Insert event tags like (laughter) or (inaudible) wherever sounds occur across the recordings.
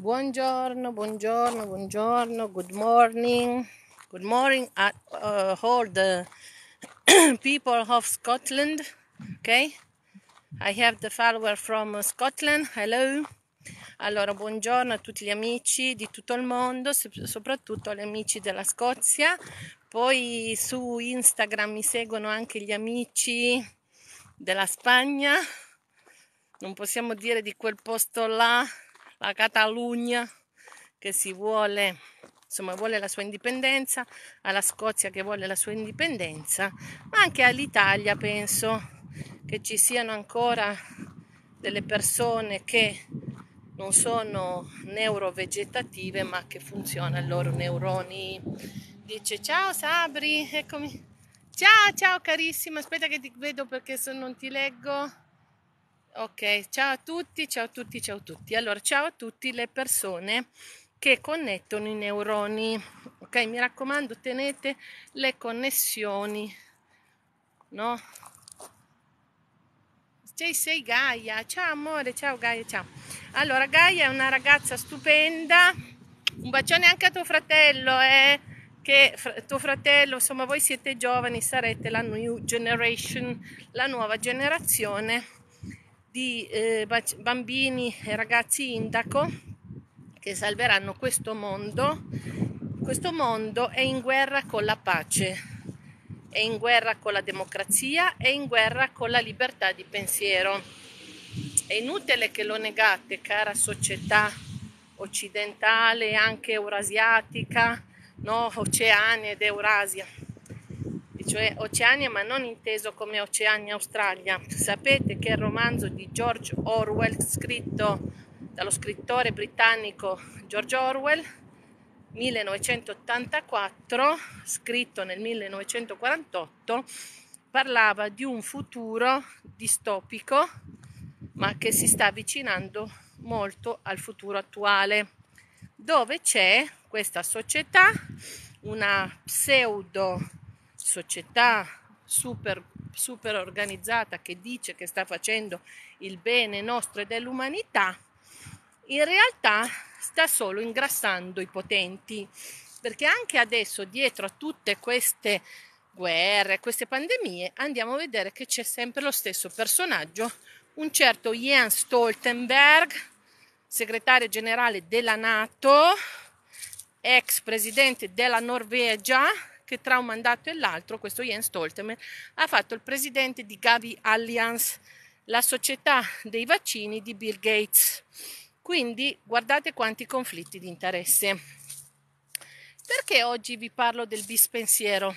Buongiorno, buongiorno, buongiorno, good morning, good morning at uh, uh, all the (clears throat) people of Scotland. Okay, I have the follower from uh, Scotland. Hello. Allora, buongiorno a tutti gli amici di tutto il mondo, soprattutto agli amici della Scozia. Poi su Instagram mi seguono anche gli amici della Spagna. Non possiamo dire di quel posto là la Catalogna che si vuole, insomma, vuole la sua indipendenza, alla Scozia che vuole la sua indipendenza, ma anche all'Italia penso che ci siano ancora delle persone che non sono neurovegetative ma che funzionano i loro neuroni. Dice ciao Sabri, eccomi. Ciao, ciao carissima, aspetta che ti vedo perché se non ti leggo. Ok, ciao a tutti, ciao a tutti, ciao a tutti. Allora, ciao a tutte le persone che connettono i neuroni. Ok, mi raccomando, tenete le connessioni. No? Sei, sei Gaia, ciao amore, ciao Gaia, ciao. Allora, Gaia è una ragazza stupenda. Un bacione anche a tuo fratello, eh? che fr- tuo fratello, insomma, voi siete giovani, sarete la new generation, la nuova generazione di eh, bambini e ragazzi indaco che salveranno questo mondo. Questo mondo è in guerra con la pace, è in guerra con la democrazia, è in guerra con la libertà di pensiero. È inutile che lo negate, cara società occidentale, anche eurasiatica, no? Oceania ed Eurasia cioè Oceania ma non inteso come Oceania Australia. Sapete che il romanzo di George Orwell scritto dallo scrittore britannico George Orwell 1984, scritto nel 1948, parlava di un futuro distopico ma che si sta avvicinando molto al futuro attuale, dove c'è questa società, una pseudo società super, super organizzata che dice che sta facendo il bene nostro e dell'umanità, in realtà sta solo ingrassando i potenti, perché anche adesso dietro a tutte queste guerre, queste pandemie, andiamo a vedere che c'è sempre lo stesso personaggio, un certo Jens Stoltenberg, segretario generale della Nato, ex presidente della Norvegia, che tra un mandato e l'altro questo Jens Stoltenberg ha fatto il presidente di Gavi Alliance, la società dei vaccini di Bill Gates. Quindi guardate quanti conflitti di interesse. Perché oggi vi parlo del bispensiero?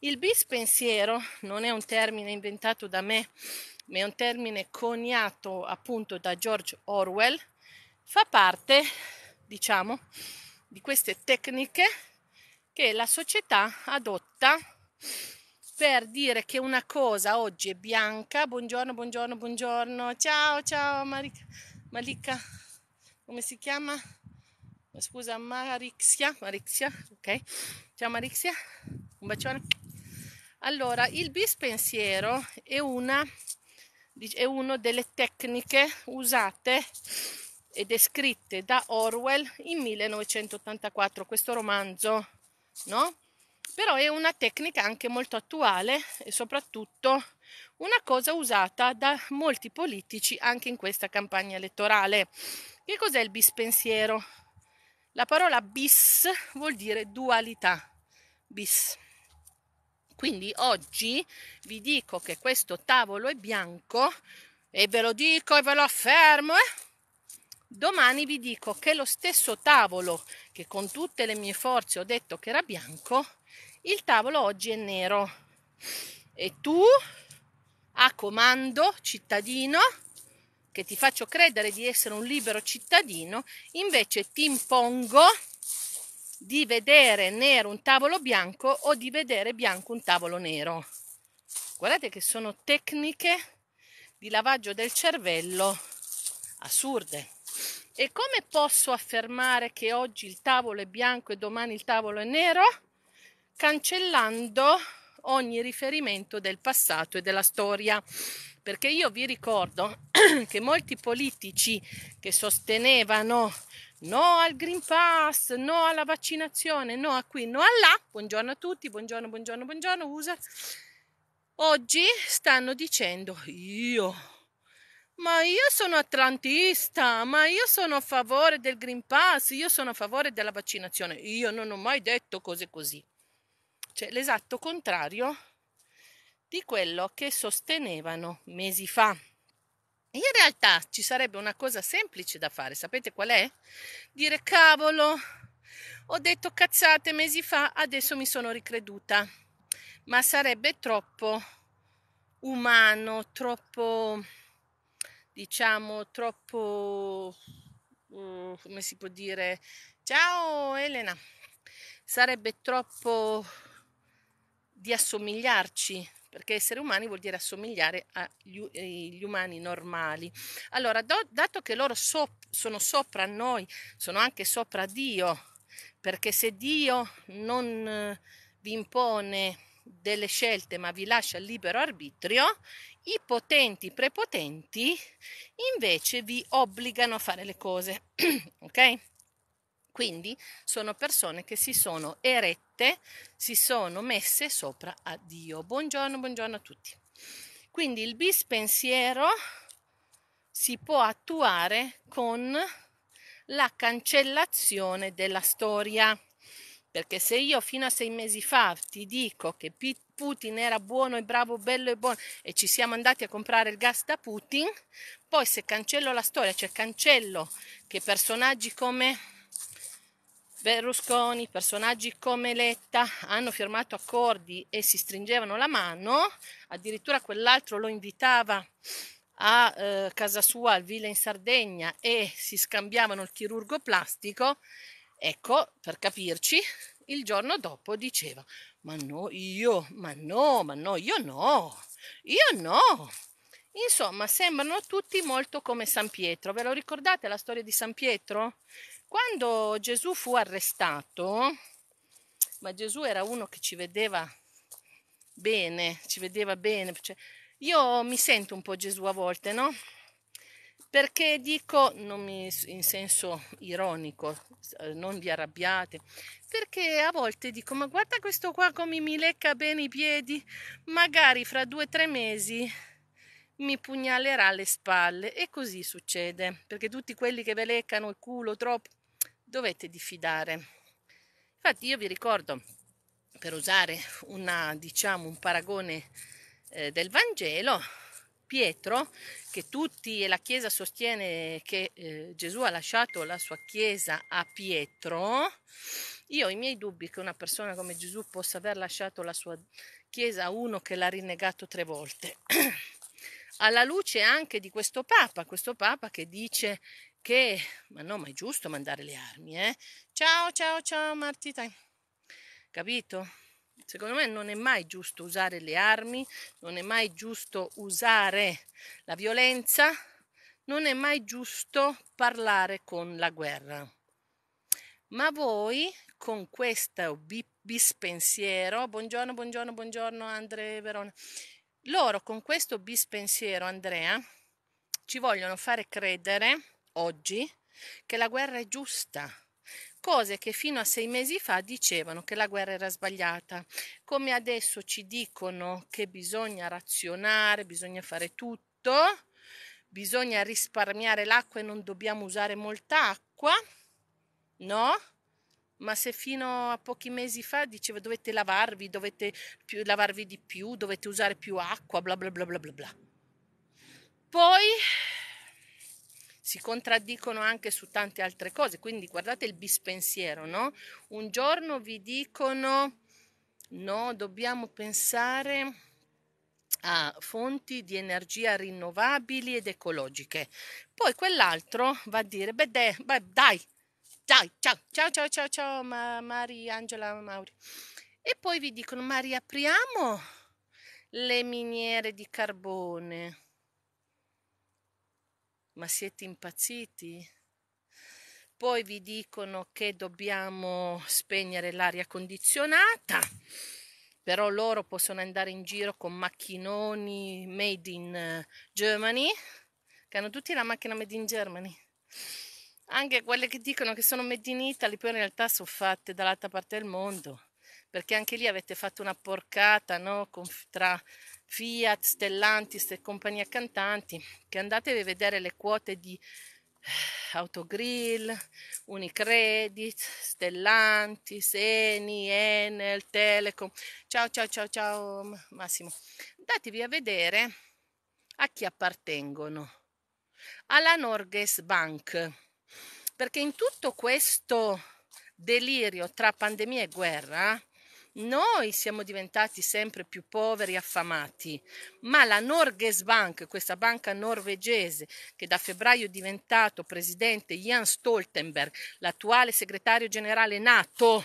Il bispensiero non è un termine inventato da me, ma è un termine coniato appunto da George Orwell, fa parte, diciamo, di queste tecniche che la società adotta per dire che una cosa oggi è bianca, buongiorno, buongiorno, buongiorno, ciao, ciao Marica, Malika, come si chiama? Scusa, Marixia, Marixia, ok, ciao Marixia, un bacione. Allora, il bispensiero è, una, è una delle tecniche usate e descritte da Orwell in 1984, questo romanzo no? Però è una tecnica anche molto attuale e soprattutto una cosa usata da molti politici anche in questa campagna elettorale. Che cos'è il bispensiero? La parola bis vuol dire dualità, bis. Quindi oggi vi dico che questo tavolo è bianco e ve lo dico e ve lo affermo, eh? Domani vi dico che lo stesso tavolo che con tutte le mie forze ho detto che era bianco, il tavolo oggi è nero. E tu, a comando cittadino, che ti faccio credere di essere un libero cittadino, invece ti impongo di vedere nero un tavolo bianco o di vedere bianco un tavolo nero. Guardate che sono tecniche di lavaggio del cervello assurde. E come posso affermare che oggi il tavolo è bianco e domani il tavolo è nero? Cancellando ogni riferimento del passato e della storia. Perché io vi ricordo (clears throat) che molti politici che sostenevano no al Green Pass, no alla vaccinazione, no a qui, no a là, buongiorno a tutti, buongiorno, buongiorno, buongiorno, USA, oggi stanno dicendo io ma io sono atlantista, ma io sono a favore del Green Pass, io sono a favore della vaccinazione. Io non ho mai detto cose così. Cioè l'esatto contrario di quello che sostenevano mesi fa. In realtà ci sarebbe una cosa semplice da fare, sapete qual è? Dire cavolo, ho detto cazzate mesi fa, adesso mi sono ricreduta. Ma sarebbe troppo umano, troppo diciamo troppo, mm, come si può dire, ciao Elena, sarebbe troppo di assomigliarci, perché essere umani vuol dire assomigliare agli eh, umani normali. Allora, do, dato che loro so, sono sopra noi, sono anche sopra Dio, perché se Dio non eh, vi impone delle scelte ma vi lascia il libero arbitrio, i potenti prepotenti invece vi obbligano a fare le cose, (clears throat) ok? Quindi sono persone che si sono erette, si sono messe sopra a Dio. Buongiorno, buongiorno a tutti. Quindi il bispensiero si può attuare con la cancellazione della storia. Perché se io fino a sei mesi fa ti dico che Putin era buono e bravo, bello e buono e ci siamo andati a comprare il gas da Putin, poi se cancello la storia, cioè cancello che personaggi come Berlusconi, personaggi come Letta hanno firmato accordi e si stringevano la mano, addirittura quell'altro lo invitava a eh, casa sua, al villa in Sardegna e si scambiavano il chirurgo plastico Ecco, per capirci, il giorno dopo diceva, ma no, io, ma no, ma no, io no, io no. Insomma, sembrano tutti molto come San Pietro. Ve lo ricordate la storia di San Pietro? Quando Gesù fu arrestato, ma Gesù era uno che ci vedeva bene, ci vedeva bene. Cioè, io mi sento un po' Gesù a volte, no? Perché dico, mi, in senso ironico, eh, non vi arrabbiate, perché a volte dico, ma guarda questo qua come mi lecca bene i piedi, magari fra due o tre mesi mi pugnalerà le spalle e così succede, perché tutti quelli che ve leccano il culo troppo dovete diffidare. Infatti io vi ricordo, per usare una, diciamo, un paragone eh, del Vangelo, Pietro, che tutti e la Chiesa sostiene che eh, Gesù ha lasciato la sua Chiesa a Pietro, io ho i miei dubbi che una persona come Gesù possa aver lasciato la sua Chiesa a uno che l'ha rinnegato tre volte. (clears throat) Alla luce anche di questo Papa, questo Papa che dice che, ma no, ma è giusto mandare le armi, eh? Ciao, ciao, ciao Martita, capito? Secondo me non è mai giusto usare le armi, non è mai giusto usare la violenza, non è mai giusto parlare con la guerra. Ma voi con questo bispensiero, buongiorno, buongiorno, buongiorno Andrea e Verona, loro con questo bispensiero Andrea ci vogliono fare credere oggi che la guerra è giusta, cose che fino a sei mesi fa dicevano che la guerra era sbagliata, come adesso ci dicono che bisogna razionare, bisogna fare tutto, bisogna risparmiare l'acqua e non dobbiamo usare molta acqua, no? Ma se fino a pochi mesi fa diceva dovete lavarvi, dovete più, lavarvi di più, dovete usare più acqua, bla bla bla bla bla bla. Poi si contraddicono anche su tante altre cose, quindi guardate il bispensiero, no? Un giorno vi dicono no, dobbiamo pensare a fonti di energia rinnovabili ed ecologiche. Poi quell'altro va a dire, beh, de, beh dai, dai, ciao, ciao, ciao, ciao, ciao, ma, Maria, Angela, Mauri. E poi vi dicono, ma riapriamo le miniere di carbone ma siete impazziti? Poi vi dicono che dobbiamo spegnere l'aria condizionata, però loro possono andare in giro con macchinoni made in eh, Germany, che hanno tutti la macchina made in Germany. Anche quelle che dicono che sono made in Italy, poi in realtà sono fatte dall'altra parte del mondo perché anche lì avete fatto una porcata no? Con, tra Fiat, Stellantis e compagnia cantanti, che andatevi a vedere le quote di eh, Autogrill, Unicredit, Stellantis, Eni, Enel, Telecom. Ciao, ciao, ciao, ciao Massimo. Andatevi a vedere a chi appartengono. Alla Norges Bank, perché in tutto questo delirio tra pandemia e guerra, noi siamo diventati sempre più poveri e affamati, ma la Norges Bank, questa banca norvegese che da febbraio è diventato presidente Jan Stoltenberg, l'attuale segretario generale NATO,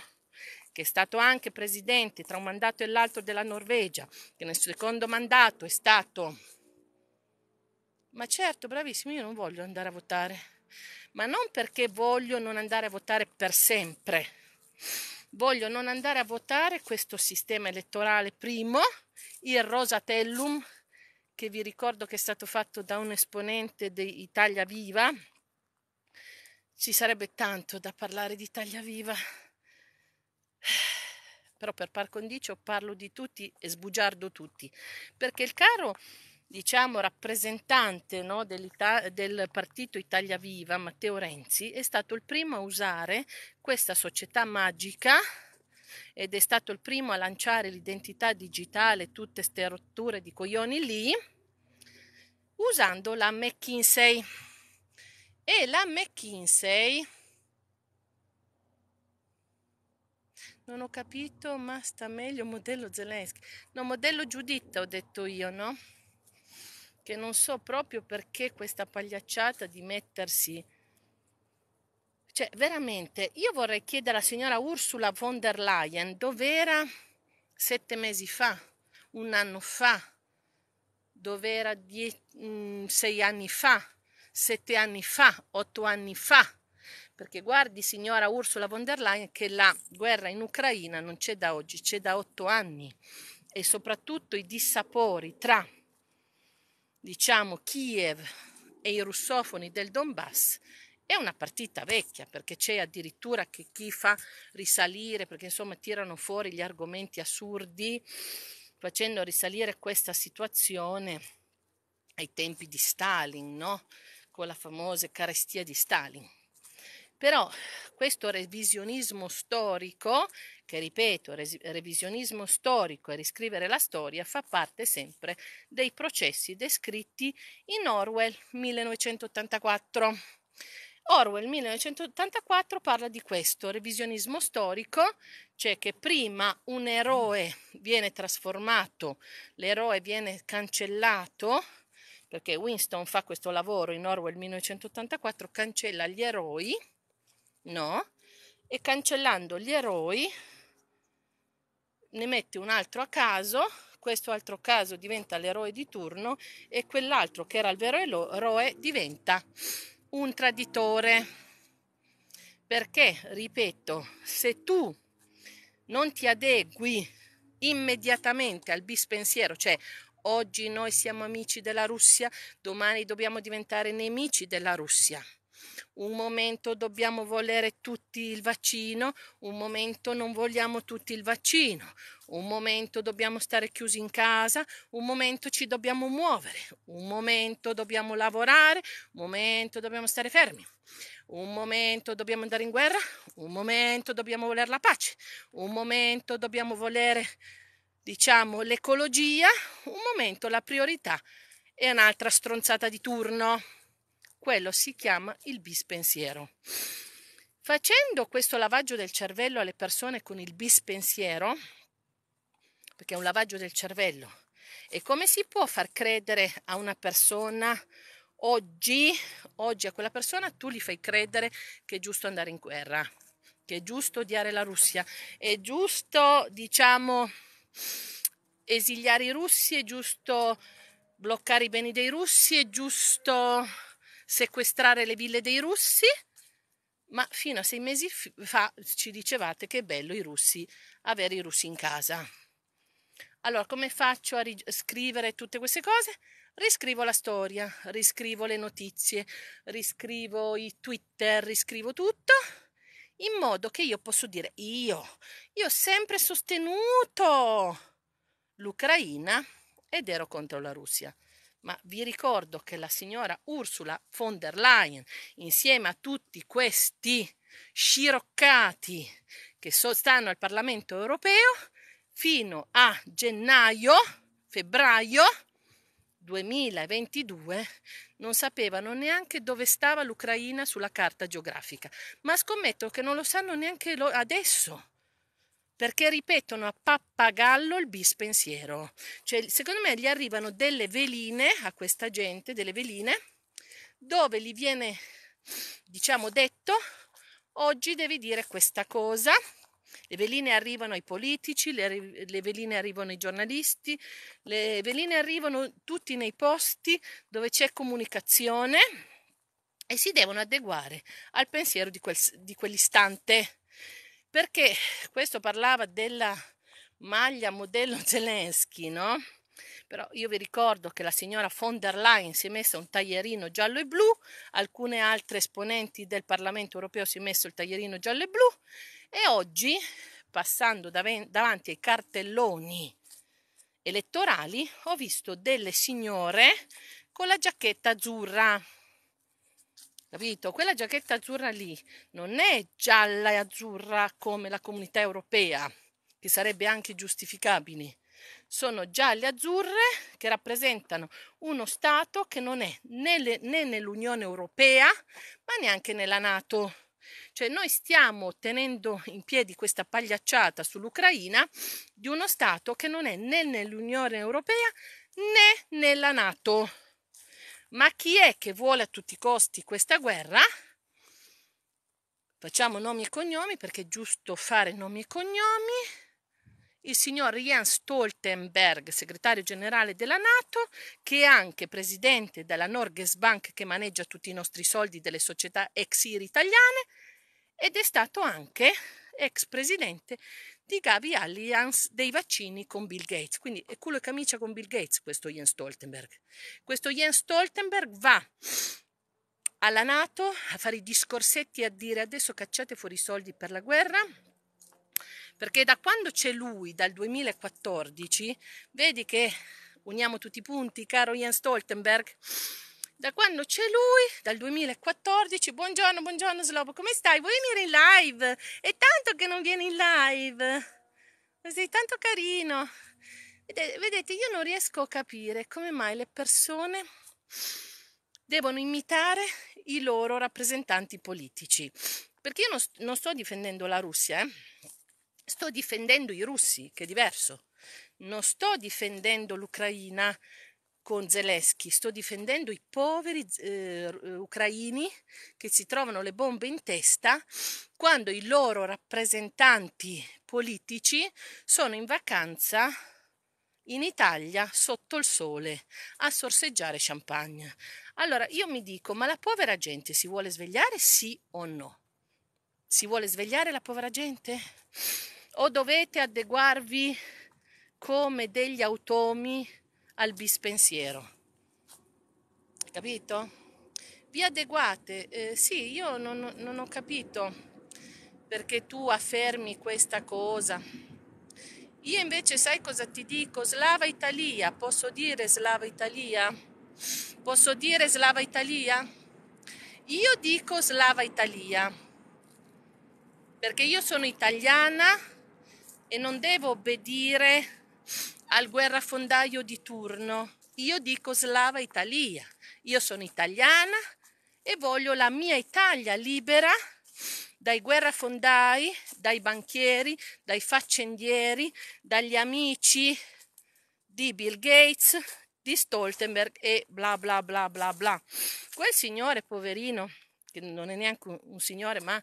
che è stato anche presidente tra un mandato e l'altro della Norvegia, che nel secondo mandato è stato... Ma certo, bravissimo, io non voglio andare a votare, ma non perché voglio non andare a votare per sempre voglio non andare a votare questo sistema elettorale primo, il Rosatellum, che vi ricordo che è stato fatto da un esponente di Italia Viva. Ci sarebbe tanto da parlare di Italia Viva, però per par condicio parlo di tutti e sbugiardo tutti, perché il caro diciamo, rappresentante no, del partito Italia Viva, Matteo Renzi, è stato il primo a usare questa società magica ed è stato il primo a lanciare l'identità digitale, tutte queste rotture di coglioni lì, usando la McKinsey. E la McKinsey... Non ho capito, ma sta meglio modello Zelensky. No, modello Giuditta ho detto io, no? che non so proprio perché questa pagliacciata di mettersi... Cioè, veramente, io vorrei chiedere alla signora Ursula von der Leyen dov'era sette mesi fa, un anno fa, dov'era die- mm, sei anni fa, sette anni fa, otto anni fa. Perché guardi, signora Ursula von der Leyen, che la guerra in Ucraina non c'è da oggi, c'è da otto anni. E soprattutto i dissapori tra diciamo Kiev e i russofoni del Donbass è una partita vecchia perché c'è addirittura che chi fa risalire perché insomma tirano fuori gli argomenti assurdi facendo risalire questa situazione ai tempi di Stalin, no? Con la famosa carestia di Stalin. Però questo revisionismo storico che ripeto, res- revisionismo storico e riscrivere la storia fa parte sempre dei processi descritti in Orwell 1984. Orwell 1984 parla di questo revisionismo storico, cioè che prima un eroe viene trasformato, l'eroe viene cancellato, perché Winston fa questo lavoro in Orwell 1984, cancella gli eroi, no? E cancellando gli eroi ne mette un altro a caso, questo altro caso diventa l'eroe di turno e quell'altro che era il vero eroe diventa un traditore. Perché, ripeto, se tu non ti adegui immediatamente al bispensiero, cioè oggi noi siamo amici della Russia, domani dobbiamo diventare nemici della Russia un momento dobbiamo volere tutti il vaccino, un momento non vogliamo tutti il vaccino, un momento dobbiamo stare chiusi in casa, un momento ci dobbiamo muovere, un momento dobbiamo lavorare, un momento dobbiamo stare fermi, un momento dobbiamo andare in guerra, un momento dobbiamo volere la pace, un momento dobbiamo volere diciamo l'ecologia, un momento la priorità è un'altra stronzata di turno. Quello si chiama il bispensiero. Facendo questo lavaggio del cervello alle persone con il bispensiero, perché è un lavaggio del cervello, e come si può far credere a una persona oggi, oggi a quella persona tu gli fai credere che è giusto andare in guerra, che è giusto odiare la Russia, è giusto, diciamo, esiliare i russi, è giusto bloccare i beni dei russi, è giusto sequestrare le ville dei russi, ma fino a sei mesi fa ci dicevate che è bello i russi, avere i russi in casa. Allora, come faccio a scrivere tutte queste cose? Riscrivo la storia, riscrivo le notizie, riscrivo i Twitter, riscrivo tutto in modo che io posso dire io, io ho sempre sostenuto l'Ucraina ed ero contro la Russia ma vi ricordo che la signora Ursula von der Leyen, insieme a tutti questi sciroccati che so, stanno al Parlamento europeo, fino a gennaio, febbraio 2022 non sapevano neanche dove stava l'Ucraina sulla carta geografica, ma scommetto che non lo sanno neanche adesso perché ripetono a pappagallo il bispensiero. Cioè, secondo me gli arrivano delle veline a questa gente, delle veline, dove gli viene, diciamo, detto oggi devi dire questa cosa. Le veline arrivano ai politici, le, le veline arrivano ai giornalisti, le veline arrivano tutti nei posti dove c'è comunicazione e si devono adeguare al pensiero di, quel, di quell'istante perché questo parlava della maglia modello Zelensky, no? Però io vi ricordo che la signora von der Leyen si è messa un taglierino giallo e blu, alcune altre esponenti del Parlamento europeo si è messo il taglierino giallo e blu e oggi, passando davanti ai cartelloni elettorali, ho visto delle signore con la giacchetta azzurra capito? Quella giacchetta azzurra lì non è gialla e azzurra come la comunità europea, che sarebbe anche giustificabile. Sono gialle e azzurre che rappresentano uno Stato che non è né, le, né nell'Unione Europea, ma neanche nella Nato. Cioè noi stiamo tenendo in piedi questa pagliacciata sull'Ucraina di uno Stato che non è né nell'Unione Europea né nella Nato. Ma chi è che vuole a tutti i costi questa guerra? Facciamo nomi e cognomi perché è giusto fare nomi e cognomi. Il signor Jens Stoltenberg, segretario generale della Nato, che è anche presidente della Norges Bank che maneggia tutti i nostri soldi delle società ex IR italiane ed è stato anche ex presidente di Gavi Allianz dei vaccini con Bill Gates. Quindi è culo e camicia con Bill Gates questo Jens Stoltenberg. Questo Jens Stoltenberg va alla Nato a fare i discorsetti a dire adesso cacciate fuori i soldi per la guerra. Perché da quando c'è lui, dal 2014, vedi che uniamo tutti i punti, caro Jens Stoltenberg, da quando c'è lui, dal 2014, buongiorno, buongiorno Slobo, come stai? Vuoi venire in live? È tanto che non vieni in live, sei tanto carino. Vedete, io non riesco a capire come mai le persone devono imitare i loro rappresentanti politici. Perché io non, non sto difendendo la Russia, eh? sto difendendo i russi, che è diverso. Non sto difendendo l'Ucraina, con Zelensky, sto difendendo i poveri eh, eh, ucraini che si trovano le bombe in testa quando i loro rappresentanti politici sono in vacanza in Italia sotto il sole a sorseggiare champagne. Allora io mi dico, ma la povera gente si vuole svegliare sì o no? Si vuole svegliare la povera gente? O dovete adeguarvi come degli automi? al bispensiero. Capito? Vi adeguate? Eh, sì, io non, non ho capito perché tu affermi questa cosa. Io invece sai cosa ti dico? Slava Italia, posso dire Slava Italia? Posso dire Slava Italia? Io dico Slava Italia perché io sono italiana e non devo obbedire al guerrafondaio di turno. Io dico Slava Italia, io sono italiana e voglio la mia Italia libera dai guerrafondai, dai banchieri, dai faccendieri, dagli amici di Bill Gates, di Stoltenberg e bla bla bla bla bla. Quel signore poverino, che non è neanche un signore, ma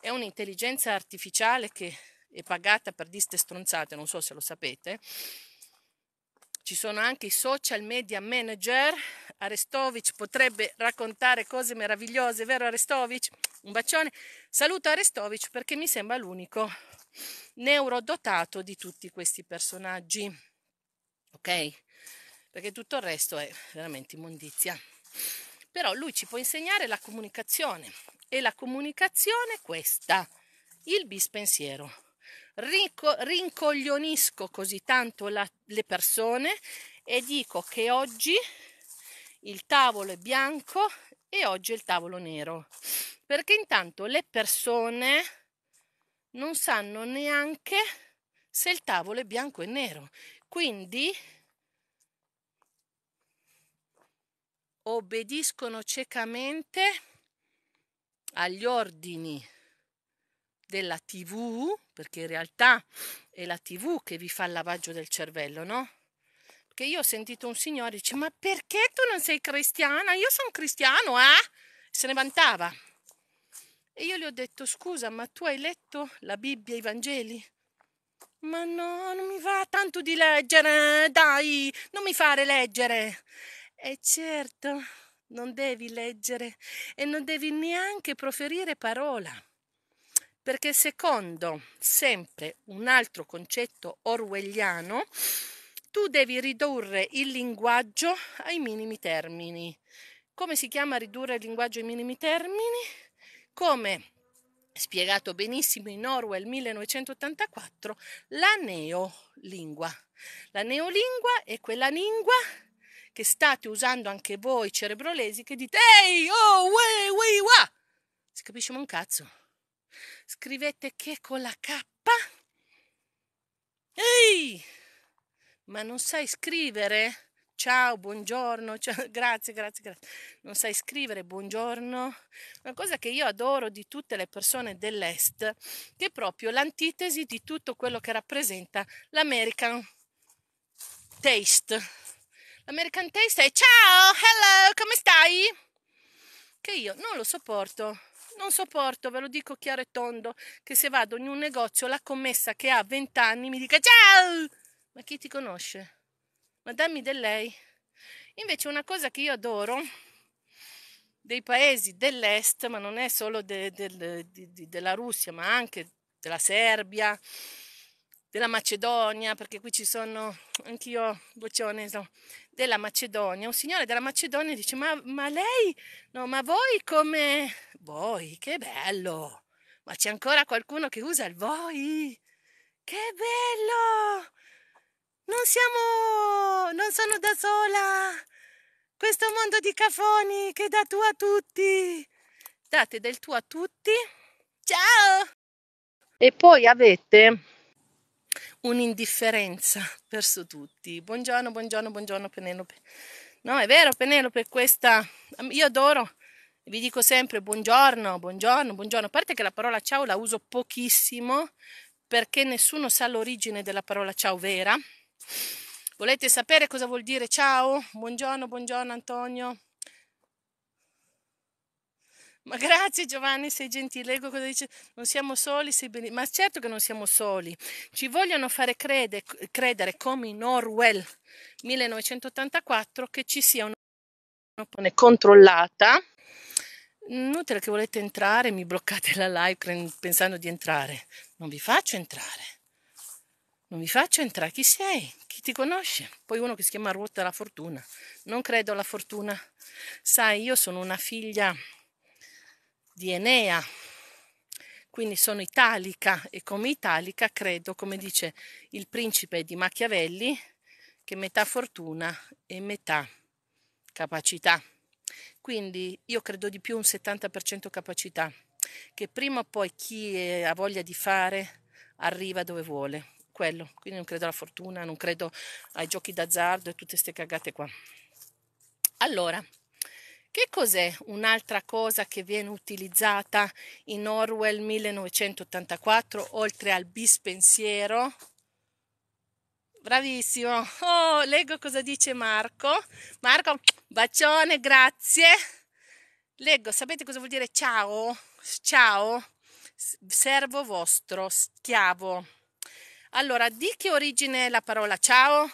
è un'intelligenza artificiale che è pagata per diste stronzate, non so se lo sapete, ci sono anche i social media manager. Arestovic potrebbe raccontare cose meravigliose, vero Arestovic? Un bacione. Saluto Arestovic perché mi sembra l'unico neurodotato di tutti questi personaggi. Ok? Perché tutto il resto è veramente immondizia. Però lui ci può insegnare la comunicazione e la comunicazione è questa, il bispensiero. Rinco, rincoglionisco così tanto la, le persone e dico che oggi il tavolo è bianco e oggi è il tavolo nero. Perché intanto le persone non sanno neanche se il tavolo è bianco e nero. Quindi obbediscono ciecamente agli ordini della TV, perché in realtà è la TV che vi fa il lavaggio del cervello, no? Perché io ho sentito un signore dice: Ma perché tu non sei cristiana? Io sono cristiano, eh? Se ne vantava. E io gli ho detto: Scusa, ma tu hai letto la Bibbia, i Vangeli? Ma no, non mi va tanto di leggere, dai, non mi fare leggere. E certo, non devi leggere e non devi neanche proferire parola perché secondo sempre un altro concetto orwelliano, tu devi ridurre il linguaggio ai minimi termini. Come si chiama ridurre il linguaggio ai minimi termini? Come spiegato benissimo in Orwell 1984, la neolingua. La neolingua è quella lingua che state usando anche voi cerebrolesi che dite ehi, oh, we, we, wa! Si capisce un cazzo scrivete che con la K. Ehi! Ma non sai scrivere? Ciao, buongiorno, ciao, (laughs) grazie, grazie, grazie. Non sai scrivere, buongiorno. Una cosa che io adoro di tutte le persone dell'Est, che è proprio l'antitesi di tutto quello che rappresenta l'American Taste. L'American Taste è ciao, hello, come stai? Che io non lo sopporto. Non sopporto, ve lo dico chiaro e tondo, che se vado in un negozio la commessa che ha 20 anni mi dica ciao! Ma chi ti conosce? Ma dammi del lei. Invece una cosa che io adoro dei paesi dell'est, ma non è solo de, de, de, della Russia, ma anche della Serbia, della Macedonia, perché qui ci sono anch'io, boccione, so, della Macedonia, un signore della Macedonia dice ma, ma lei, no, ma voi come... Voi, che bello! Ma c'è ancora qualcuno che usa il voi? Che bello! Non siamo... non sono da sola! Questo mondo di cafoni che dà tu a tutti! Date del tu a tutti! Ciao! E poi avete un'indifferenza (laughs) verso tutti. Buongiorno, buongiorno, buongiorno Penelope. No, è vero Penelope, questa... Io adoro, vi dico sempre buongiorno, buongiorno, buongiorno. A parte che la parola ciao la uso pochissimo perché nessuno sa l'origine della parola ciao vera. Volete sapere cosa vuol dire ciao? Buongiorno, buongiorno Antonio. Ma grazie Giovanni, sei gentile. Ecco cosa dice, non siamo soli, sei benissimo. Ma certo che non siamo soli. Ci vogliono fare crede, credere, come in Orwell 1984, che ci sia un'opinione controllata. Inutile che volete entrare, mi bloccate la live pensando di entrare. Non vi faccio entrare. Non vi faccio entrare. Chi sei? Chi ti conosce? Poi uno che si chiama Ruota la Fortuna. Non credo alla fortuna. Sai, io sono una figlia di Enea, quindi sono italica e come italica credo, come dice il principe di Machiavelli, che metà fortuna e metà capacità. Quindi io credo di più un 70% capacità, che prima o poi chi ha voglia di fare arriva dove vuole. Quello, quindi non credo alla fortuna, non credo ai giochi d'azzardo e tutte queste cagate qua. Allora, che cos'è un'altra cosa che viene utilizzata in Orwell 1984 oltre al bispensiero? Bravissimo. Oh, leggo cosa dice Marco. Marco, bacione, grazie. Leggo, sapete cosa vuol dire ciao? Ciao. Servo vostro, schiavo. Allora, di che origine è la parola ciao?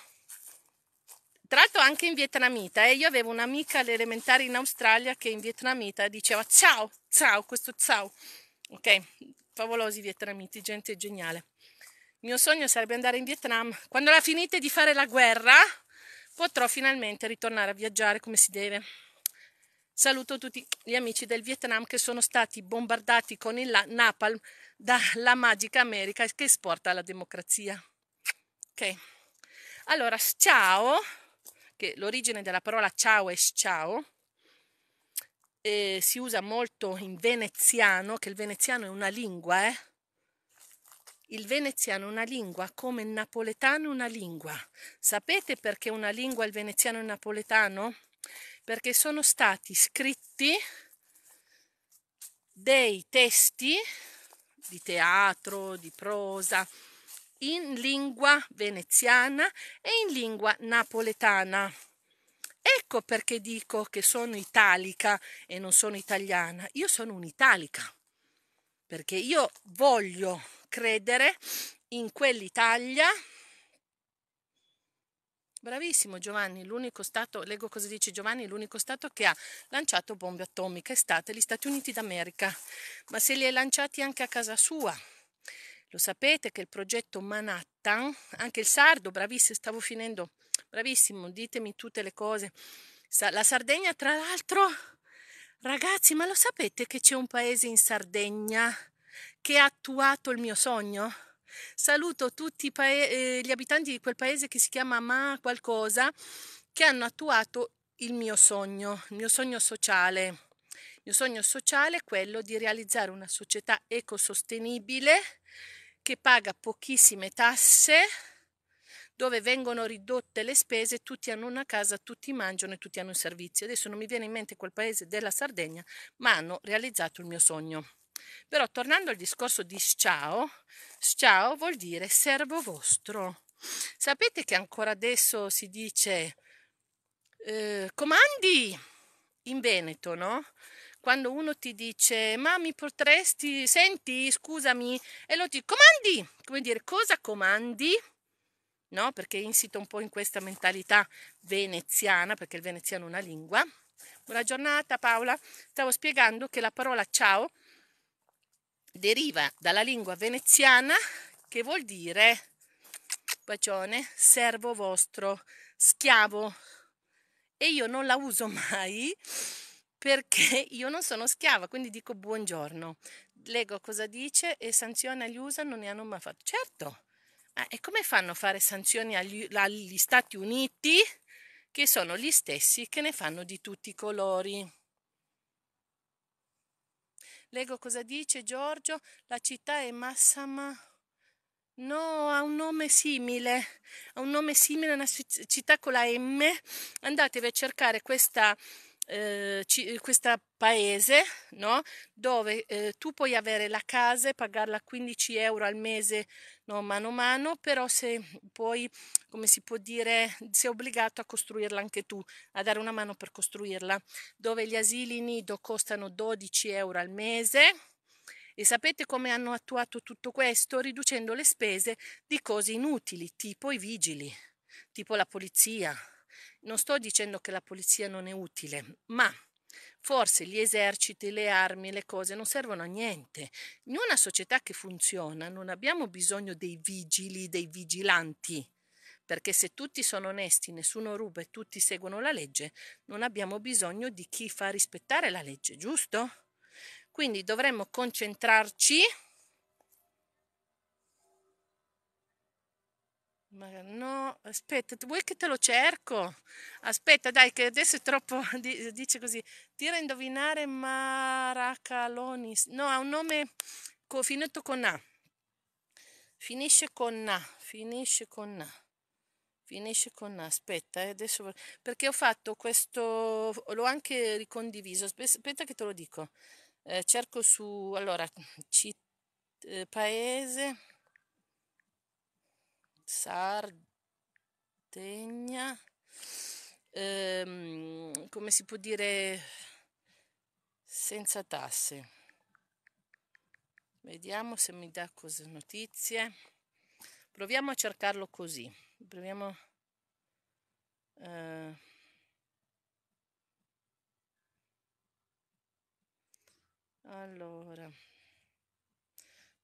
Tra l'altro anche in vietnamita, eh. io avevo un'amica all'elementare in Australia che in vietnamita diceva ciao, ciao, questo ciao. Ok, favolosi vietnamiti, gente geniale. Il mio sogno sarebbe andare in Vietnam. Quando la finite di fare la guerra, potrò finalmente ritornare a viaggiare come si deve. Saluto tutti gli amici del Vietnam che sono stati bombardati con il napalm dalla magica America che esporta la democrazia. Ok, allora ciao che l'origine della parola ciao è ciao, si usa molto in veneziano, che il veneziano è una lingua, eh? Il veneziano è una lingua, come il napoletano è una lingua. Sapete perché una lingua il veneziano e il napoletano? Perché sono stati scritti dei testi di teatro, di prosa, in lingua veneziana e in lingua napoletana. Ecco perché dico che sono italica e non sono italiana. Io sono un'italica, perché io voglio credere in quell'Italia. Bravissimo Giovanni, l'unico stato, leggo cosa dice Giovanni, l'unico stato che ha lanciato bombe atomiche è stato gli Stati Uniti d'America, ma se li hai lanciati anche a casa sua. Lo sapete che il progetto Manhattan, anche il sardo, bravissimo, stavo finendo, bravissimo, ditemi tutte le cose. La Sardegna, tra l'altro, ragazzi, ma lo sapete che c'è un paese in Sardegna che ha attuato il mio sogno? Saluto tutti eh, gli abitanti di quel paese che si chiama Ma qualcosa, che hanno attuato il mio sogno, il mio sogno sociale. Il mio sogno sociale è quello di realizzare una società ecosostenibile che paga pochissime tasse, dove vengono ridotte le spese, tutti hanno una casa, tutti mangiano e tutti hanno un servizio. Adesso non mi viene in mente quel paese della Sardegna, ma hanno realizzato il mio sogno. Però tornando al discorso di sciao, sciao vuol dire servo vostro. Sapete che ancora adesso si dice eh, comandi in Veneto, no? quando uno ti dice ma mi potresti, senti, scusami, e lo ti comandi, come dire, cosa comandi? No, perché insito un po' in questa mentalità veneziana, perché il veneziano è una lingua. Buona giornata Paola, stavo spiegando che la parola ciao deriva dalla lingua veneziana che vuol dire bacione, servo vostro, schiavo. E io non la uso (laughs) mai perché (laughs) io non sono schiava, quindi dico buongiorno. Leggo cosa dice e sanzioni agli USA non ne hanno mai fatto. Certo, ah, e come fanno a fare sanzioni agli, agli Stati Uniti, che sono gli stessi che ne fanno di tutti i colori? Leggo cosa dice Giorgio, la città è Massama. No, ha un nome simile, ha un nome simile a una città con la M. Andatevi a cercare questa eh, eh questo paese no? dove eh, tu puoi avere la casa e pagarla 15 euro al mese no? mano a mano, però se poi, come si può dire, sei obbligato a costruirla anche tu, a dare una mano per costruirla, dove gli asili nido costano 12 euro al mese. E sapete come hanno attuato tutto questo? Riducendo le spese di cose inutili, tipo i vigili, tipo la polizia, non sto dicendo che la polizia non è utile, ma Forse gli eserciti, le armi, le cose non servono a niente. In una società che funziona non abbiamo bisogno dei vigili, dei vigilanti, perché se tutti sono onesti, nessuno ruba e tutti seguono la legge, non abbiamo bisogno di chi fa rispettare la legge, giusto? Quindi dovremmo concentrarci Ma no, aspetta, vuoi che te lo cerco? Aspetta, dai, che adesso è troppo, (laughs) dice così. Tira a indovinare Maracalonis. No, ha un nome co, finito con A. Finisce con A, finisce con A. Finisce con A, aspetta, eh, adesso perché ho fatto questo, l'ho anche ricondiviso, aspetta che te lo dico. Eh, cerco su, allora, citt, eh, paese, Sardegna, ehm, come si può dire, senza tasse. Vediamo se mi dà cose notizie. Proviamo a cercarlo così. Proviamo. Eh, allora.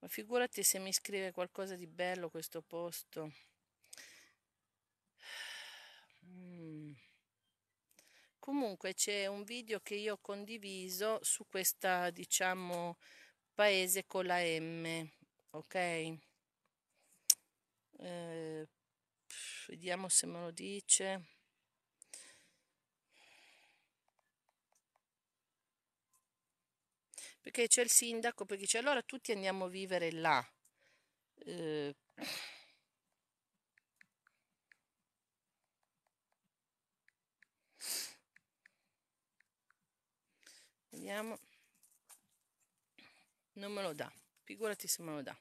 Ma figurati se mi scrive qualcosa di bello questo posto. Mm. Comunque c'è un video che io ho condiviso su questa, diciamo, paese con la M, ok? Eh, vediamo se me lo dice. perché c'è il sindaco, perché dice allora tutti andiamo a vivere là. Eh, vediamo non me lo dà figurati se me lo dà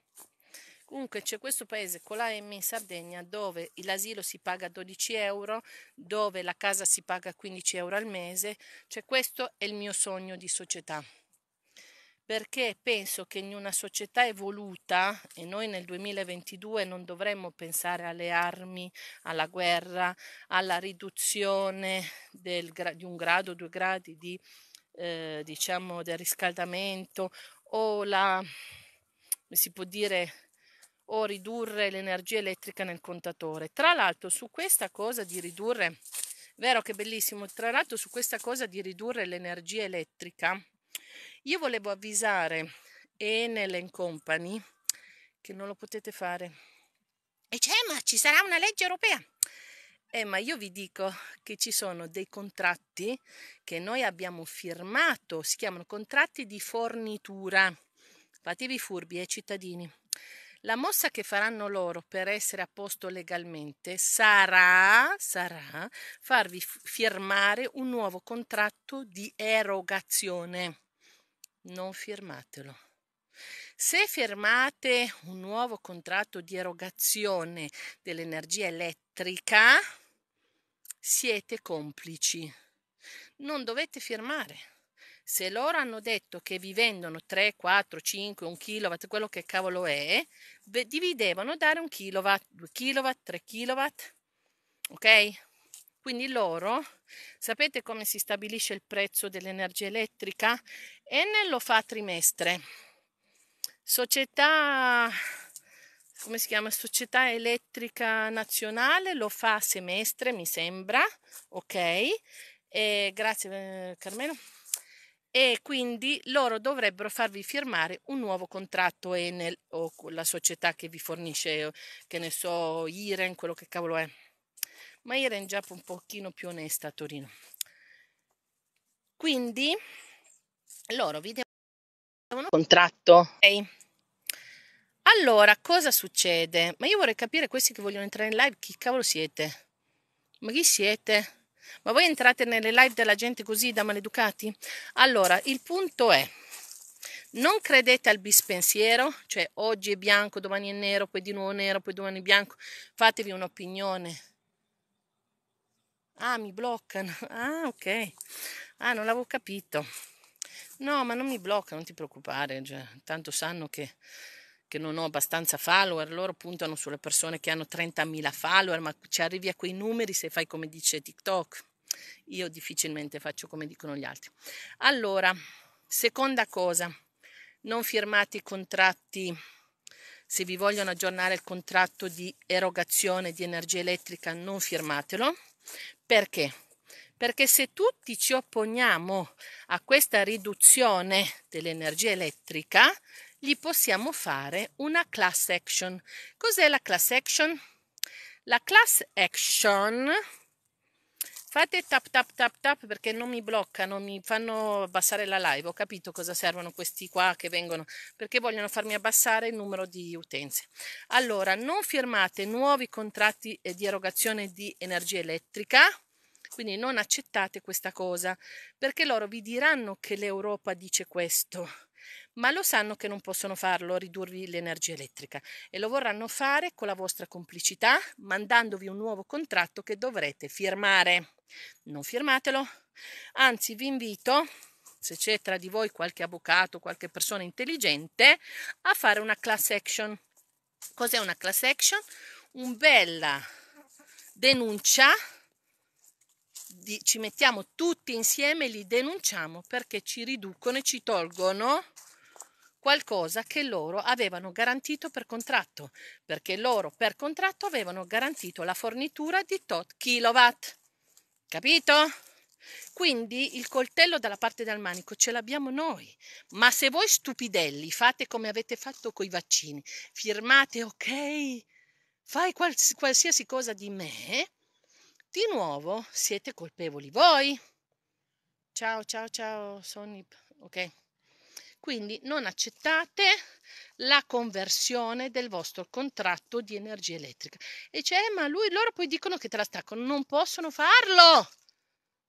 comunque c'è questo paese con la M in Sardegna dove l'asilo si paga 12 euro dove la casa si paga 15 euro al mese cioè questo è il mio sogno di società perché penso che in una società evoluta, e noi nel 2022 non dovremmo pensare alle armi, alla guerra, alla riduzione del, di un grado, due gradi di, eh, diciamo, del riscaldamento o la, si può dire, o ridurre l'energia elettrica nel contatore. Tra l'altro su questa cosa di ridurre, vero che bellissimo, tra l'altro su questa cosa di ridurre l'energia elettrica, io volevo avvisare Enel Company che non lo potete fare. E c'è, eh, ma ci sarà una legge europea. Eh, ma io vi dico che ci sono dei contratti che noi abbiamo firmato, si chiamano contratti di fornitura. Fatevi furbi, eh, cittadini. La mossa che faranno loro per essere a posto legalmente sarà, sarà farvi firmare un nuovo contratto di erogazione non firmatelo. Se firmate un nuovo contratto di erogazione dell'energia elettrica, siete complici. Non dovete firmare. Se loro hanno detto che vi vendono 3, 4, 5, 1 kW, quello che cavolo è, vi devono dare 1 kW, 2 kW, 3 kW. Ok? Quindi loro, sapete come si stabilisce il prezzo dell'energia elettrica? Enel lo fa a trimestre. Società, come si chiama? Società Elettrica Nazionale lo fa a semestre, mi sembra, ok? E, grazie eh, Carmelo. E quindi loro dovrebbero farvi firmare un nuovo contratto Enel o con la società che vi fornisce, che ne so, Iren, quello che cavolo è. Ma Iren già un pochino più onesta a Torino. Quindi loro vi devono contratto. Okay. Allora, cosa succede? Ma io vorrei capire questi che vogliono entrare in live, chi cavolo siete? Ma chi siete? Ma voi entrate nelle live della gente così da maleducati? Allora, il punto è, non credete al bispensiero, cioè oggi è bianco, domani è nero, poi di nuovo nero, poi domani è bianco. Fatevi un'opinione. Ah, mi bloccano. Ah, ok. Ah, non l'avevo capito. No, ma non mi blocca, non ti preoccupare, cioè, tanto sanno che, che, non ho abbastanza follower, loro puntano sulle persone che hanno 30.000 follower, ma ci arrivi a quei numeri se fai come dice TikTok. Io difficilmente faccio come dicono gli altri. Allora, seconda cosa, non firmate i contratti se vi vogliono aggiornare il contratto di erogazione di energia elettrica non firmatelo perché perché se tutti ci opponiamo a questa riduzione dell'energia elettrica, gli possiamo fare una class action. Cos'è la class action? La class action Fate tap tap tap tap perché non mi bloccano, mi fanno abbassare la live. Ho capito cosa servono questi qua che vengono perché vogliono farmi abbassare il numero di utenze. Allora, non firmate nuovi contratti di erogazione di energia elettrica quindi non accettate questa cosa, perché loro vi diranno che l'Europa dice questo, ma lo sanno che non possono farlo, ridurvi l'energia elettrica e lo vorranno fare con la vostra complicità, mandandovi un nuovo contratto che dovrete firmare. Non firmatelo, anzi vi invito se c'è tra di voi qualche avvocato, qualche persona intelligente, a fare una class action. Cos'è una class action? Un bella denuncia di, ci mettiamo tutti insieme e li denunciamo perché ci riducono e ci tolgono qualcosa che loro avevano garantito per contratto, perché loro per contratto avevano garantito la fornitura di tot kilowatt. Capito? Quindi il coltello dalla parte del manico ce l'abbiamo noi, ma se voi stupidelli fate come avete fatto con i vaccini, firmate ok, fai qualsiasi cosa di me, di nuovo siete colpevoli voi. Ciao, ciao, ciao, sono Ok. Quindi non accettate la conversione del vostro contratto di energia elettrica. E c'è, cioè, ma lui, loro poi dicono che te la staccano. Non possono farlo!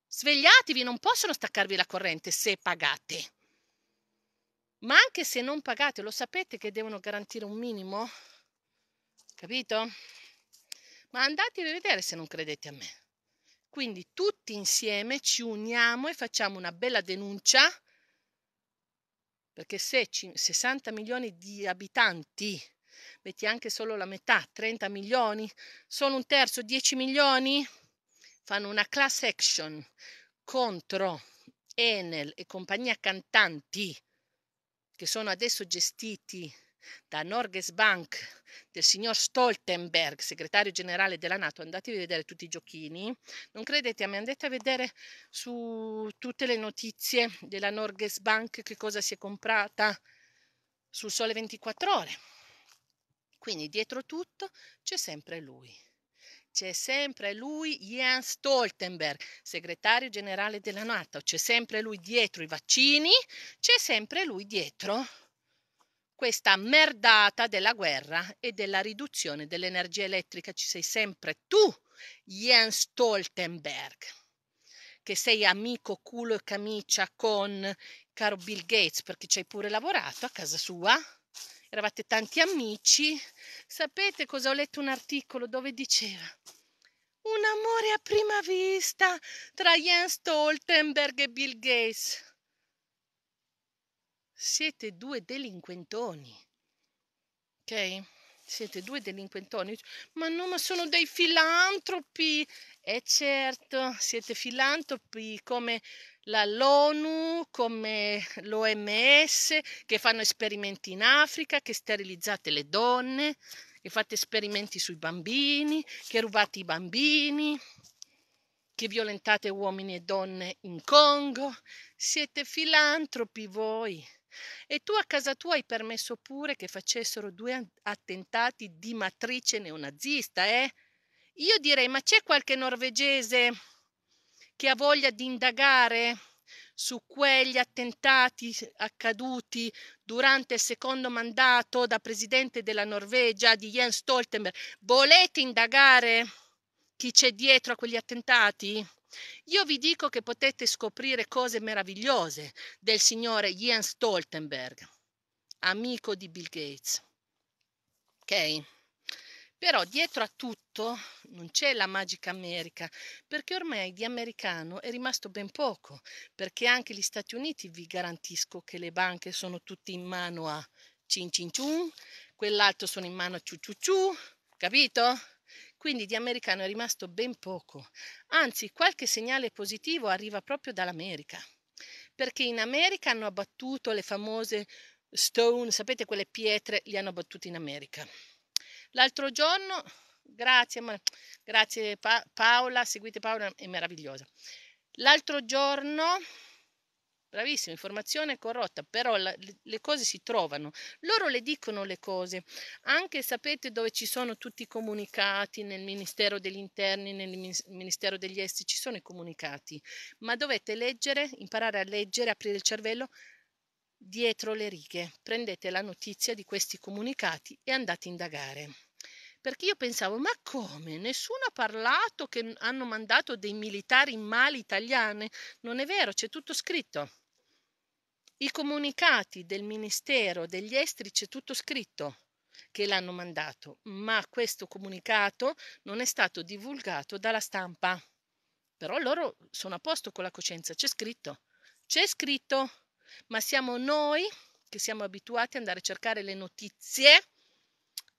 Svegliatevi, non possono staccarvi la corrente se pagate. Ma anche se non pagate, lo sapete che devono garantire un minimo? Capito? ma andatevi a vedere se non credete a me. Quindi tutti insieme ci uniamo e facciamo una bella denuncia, perché se 60 milioni di abitanti, metti anche solo la metà, 30 milioni, sono un terzo, 10 milioni, fanno una class action contro Enel e compagnia cantanti, che sono adesso gestiti da Norges Bank del signor Stoltenberg, segretario generale della Nato, andatevi a vedere tutti i giochini, non credete a me, andate a vedere su tutte le notizie della Norges Bank che cosa si è comprata sul sole 24 ore. Quindi dietro tutto c'è sempre lui. C'è sempre lui Jens Stoltenberg, segretario generale della Nato, c'è sempre lui dietro i vaccini, c'è sempre lui dietro questa merdata della guerra e della riduzione dell'energia elettrica. Ci sei sempre tu, Jens Stoltenberg, che sei amico culo e camicia con caro Bill Gates perché ci hai pure lavorato a casa sua. Eravate tanti amici. Sapete cosa ho letto un articolo dove diceva un amore a prima vista tra Jens Stoltenberg e Bill Gates. Siete due delinquentoni. Ok? Siete due delinquentoni. Ma no, ma sono dei filantropi. E eh certo, siete filantropi come la l'ONU, come l'OMS, che fanno esperimenti in Africa, che sterilizzate le donne, che fate esperimenti sui bambini, che rubate i bambini, che violentate uomini e donne in Congo. Siete filantropi voi. E tu a casa tua hai permesso pure che facessero due attentati di matrice neonazista, eh? Io direi, ma c'è qualche norvegese che ha voglia di indagare su quegli attentati accaduti durante il secondo mandato da presidente della Norvegia di Jens Stoltenberg? Volete indagare chi c'è dietro a quegli attentati? Io vi dico che potete scoprire cose meravigliose del signore Jens Stoltenberg, amico di Bill Gates. Ok? Però dietro a tutto non c'è la magica America, perché ormai di americano è rimasto ben poco, perché anche gli Stati Uniti vi garantisco che le banche sono tutte in mano a cin cin ciun, quell'altro sono in mano a ciu ciu ciu, capito? quindi di americano è rimasto ben poco, anzi qualche segnale positivo arriva proprio dall'America, perché in America hanno abbattuto le famose stone, sapete quelle pietre, li hanno abbattute in America. L'altro giorno, grazie, grazie pa- Paola, seguite Paola, è meravigliosa. L'altro giorno bravissima, informazione corrotta, però la, le cose si trovano, loro le dicono le cose, anche sapete dove ci sono tutti i comunicati, nel Ministero degli Interni, nel Ministero degli Esteri, ci sono i comunicati, ma dovete leggere, imparare a leggere, aprire il cervello dietro le righe, prendete la notizia di questi comunicati e andate a indagare perché io pensavo ma come nessuno ha parlato che hanno mandato dei militari in mali italiane non è vero c'è tutto scritto i comunicati del Ministero degli Esteri c'è tutto scritto che l'hanno mandato, ma questo comunicato non è stato divulgato dalla stampa. Però loro sono a posto con la coscienza, c'è scritto, c'è scritto, ma siamo noi che siamo abituati ad andare a cercare le notizie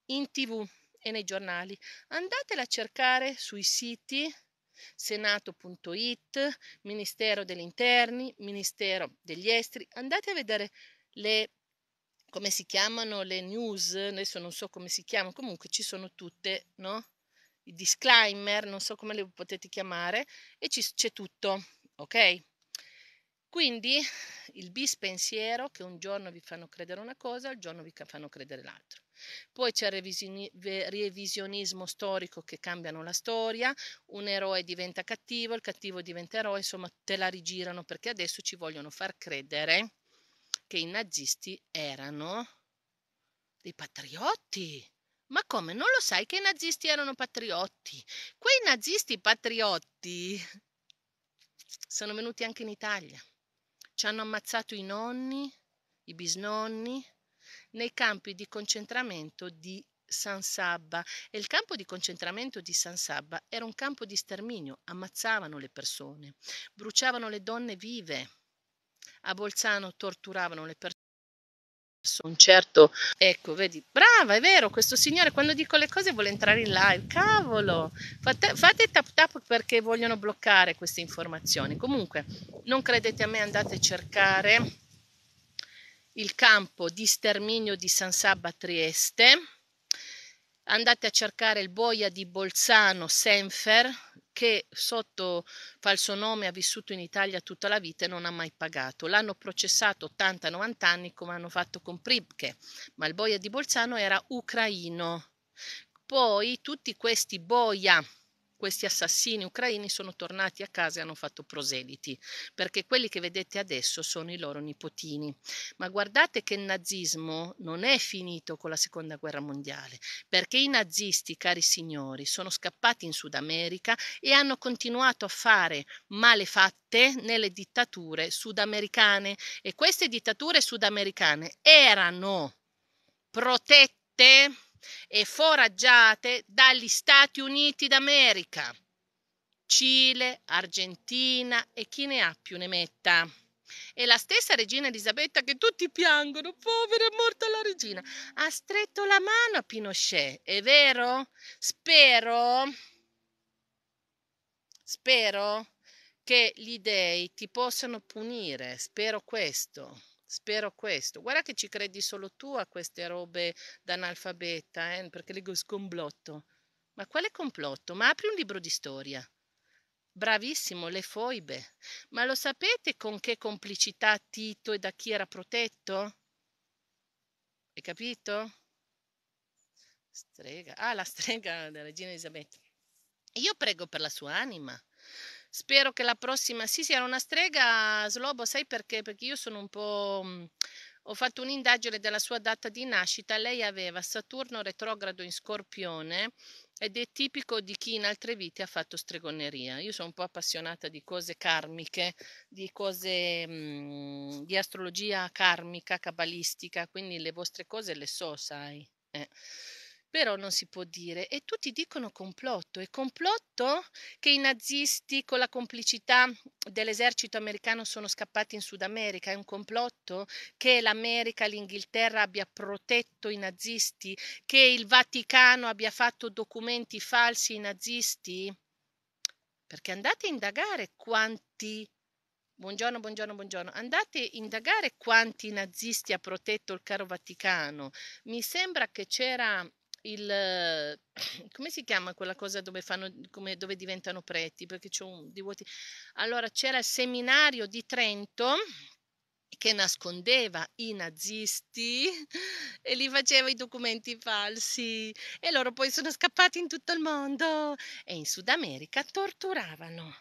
in tv e nei giornali. Andatela a cercare sui siti senato.it, Ministero degli Interni, Ministero degli Esteri. Andate a vedere le come si chiamano le news, adesso non so come si chiamano, comunque ci sono tutte, no? I disclaimer, non so come le potete chiamare, e ci, c'è tutto, ok? Quindi il bis pensiero che un giorno vi fanno credere una cosa, al giorno vi fanno credere l'altro. Poi c'è il revisionismo storico che cambiano la storia, un eroe diventa cattivo, il cattivo diventa eroe, insomma te la rigirano perché adesso ci vogliono far credere che i nazisti erano dei patriotti. Ma come non lo sai che i nazisti erano patriotti? Quei nazisti patriotti sono venuti anche in Italia. Ci hanno ammazzato i nonni, i bisnonni, nei campi di concentramento di San Sabba e il campo di concentramento di San Sabba era un campo di sterminio, ammazzavano le persone, bruciavano le donne vive. A Bolzano torturavano le persone. Un certo, ecco, vedi, brava, è vero, questo signore quando dico le cose vuole entrare in live, cavolo, fate, fate tap tap perché vogliono bloccare queste informazioni. Comunque, non credete a me, andate a cercare il campo di sterminio di San Sabba Trieste. Andate a cercare il boia di Bolzano Senfer che sotto falso nome ha vissuto in Italia tutta la vita e non ha mai pagato. L'hanno processato 80-90 anni come hanno fatto con Pribke, ma il boia di Bolzano era ucraino. Poi tutti questi boia questi assassini ucraini sono tornati a casa e hanno fatto proseliti, perché quelli che vedete adesso sono i loro nipotini. Ma guardate che il nazismo non è finito con la seconda guerra mondiale, perché i nazisti, cari signori, sono scappati in Sud America e hanno continuato a fare malefatte nelle dittature sudamericane e queste dittature sudamericane erano protette e foraggiate dagli Stati Uniti d'America, Cile, Argentina e chi ne ha più ne metta. E la stessa regina Elisabetta, che tutti piangono, povera è morta la regina, ha stretto la mano a Pinochet, è vero? Spero, spero che gli dei ti possano punire, spero questo. Spero questo. Guarda che ci credi solo tu a queste robe da analfabeta, eh? perché leggo scomblotto. Ma quale complotto? Ma apri un libro di storia. Bravissimo, le foibe. Ma lo sapete con che complicità Tito e da chi era protetto? Hai capito? Strega. Ah, la strega della regina Elisabetta. Io prego per la sua anima. Spero che la prossima... Sì, sì, era una strega, Slobo, sai perché? Perché io sono un po'... Mm, ho fatto un'indagine della sua data di nascita, lei aveva Saturno retrogrado in Scorpione ed è tipico di chi in altre vite ha fatto stregoneria. Io sono un po' appassionata di cose karmiche, di cose mh, mm, di astrologia karmica, cabalistica, quindi le vostre cose le so, sai. Eh. Però non si può dire. E tutti dicono complotto. E complotto che i nazisti con la complicità dell'esercito americano sono scappati in Sud America? È un complotto che l'America, l'Inghilterra abbia protetto i nazisti? Che il Vaticano abbia fatto documenti falsi ai nazisti? Perché andate a indagare quanti Buongiorno, buongiorno, buongiorno. Andate a indagare quanti nazisti ha protetto il caro Vaticano. Mi sembra che c'era il (clears throat) come si chiama quella cosa dove, fanno, come, dove diventano preti? Perché c'è un di vuoti. Allora c'era il seminario di Trento che nascondeva i nazisti (laughs) e li faceva i documenti falsi e loro poi sono scappati in tutto il mondo e in Sud America torturavano.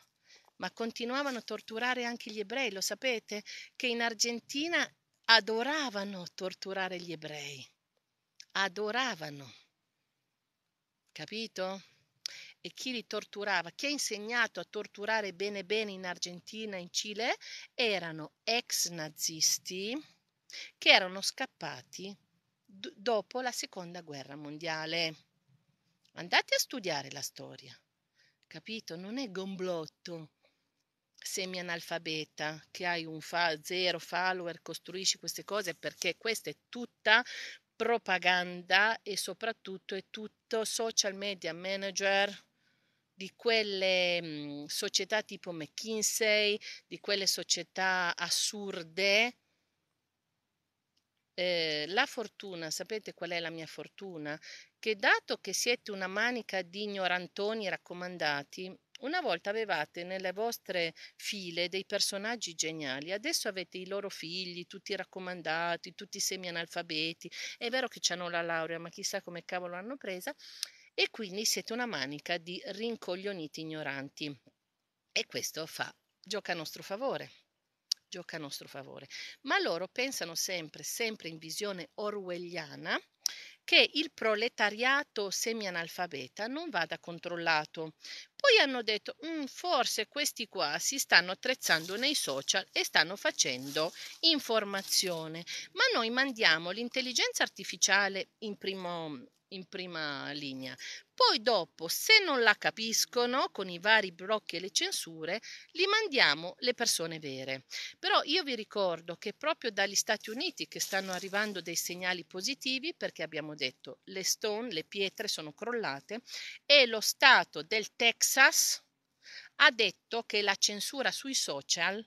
Ma continuavano a torturare anche gli ebrei, lo sapete? Che in Argentina adoravano torturare gli ebrei. Adoravano capito? E chi li torturava, chi ha insegnato a torturare bene bene in Argentina, in Cile, erano ex nazisti che erano scappati d- dopo la seconda guerra mondiale. Andate a studiare la storia, capito? Non è gomblotto semianalfabeta che hai un fa- zero follower, costruisci queste cose perché questa è tutta propaganda e soprattutto è tutto social media manager di quelle mh, mhmm, società tipo McKinsey, di quelle società assurde. Eh, la fortuna, sapete qual è la mia fortuna? Che dato che siete una manica di ignorantoni raccomandati, una volta avevate nelle vostre file dei personaggi geniali, adesso avete i loro figli, tutti raccomandati, tutti semianalfabeti. È vero che hanno la laurea, ma chissà come cavolo hanno presa. E quindi siete una manica di rincoglioniti ignoranti. E questo fa, gioca a nostro favore gioca a nostro favore. Ma loro pensano sempre, sempre in visione orwelliana, che il proletariato semianalfabeta non vada controllato. Poi hanno detto, mm, forse questi qua si stanno attrezzando nei social e stanno facendo informazione, ma noi mandiamo l'intelligenza artificiale in primo, in prima linea. Poi dopo, se non la capiscono, con i vari blocchi e le censure, li mandiamo le persone vere. Però io vi ricordo che proprio dagli Stati Uniti che stanno arrivando dei segnali positivi, perché abbiamo detto le stone, le pietre sono crollate, e lo Stato del Texas ha detto che la censura sui social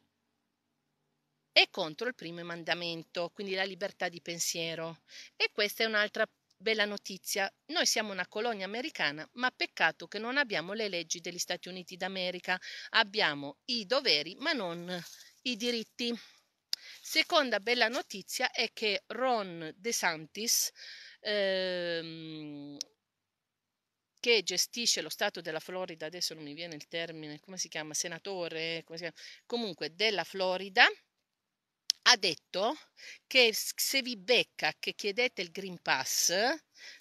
è contro il primo mandamento, quindi la libertà di pensiero. E questa è un'altra Bella notizia, noi siamo una colonia americana, ma peccato che non abbiamo le leggi degli Stati Uniti d'America, abbiamo i doveri ma non i diritti. Seconda bella notizia è che Ron DeSantis, ehm, che gestisce lo Stato della Florida, adesso non mi viene il termine, come si chiama, senatore, come si chiama? comunque della Florida, ha detto che se vi becca che chiedete il Green Pass,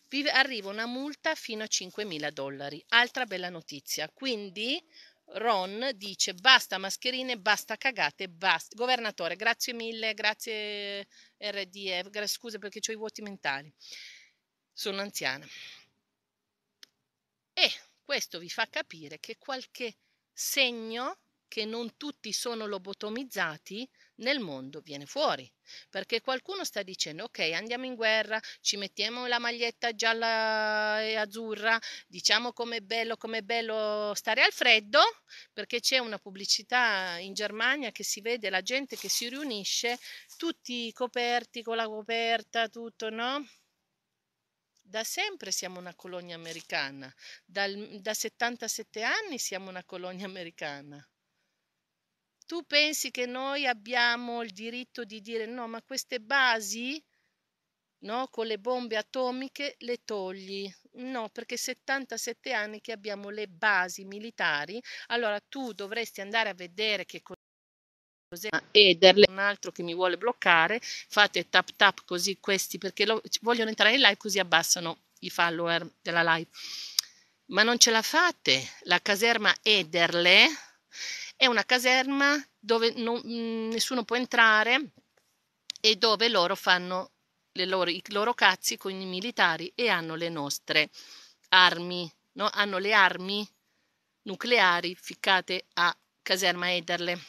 vi arriva una multa fino a 5.000 dollari. Altra bella notizia. Quindi Ron dice basta mascherine, basta cagate, basta. Governatore, grazie mille, grazie RDF, scusa perché ho i vuoti mentali. Sono anziana. E questo vi fa capire che qualche segno che non tutti sono lobotomizzati nel mondo viene fuori, perché qualcuno sta dicendo ok andiamo in guerra, ci mettiamo la maglietta gialla e azzurra, diciamo com'è bello, com'è bello stare al freddo, perché c'è una pubblicità in Germania che si vede la gente che si riunisce, tutti coperti con la coperta, tutto, no? Da sempre siamo una colonia americana, Dal, da 77 anni siamo una colonia americana tu pensi che noi abbiamo il diritto di dire no, ma queste basi no, con le bombe atomiche le togli? No, perché 77 anni che abbiamo le basi militari, allora tu dovresti andare a vedere che cosa Ederle, un altro che mi vuole bloccare, fate tap tap così questi perché lo, vogliono entrare in live così abbassano i follower della live. Ma non ce la fate, la caserma Ederle è una caserma dove non, mm, nessuno può entrare e dove loro fanno loro, i loro cazzi con i militari e hanno le nostre armi, no? hanno le armi nucleari ficcate a caserma Ederle.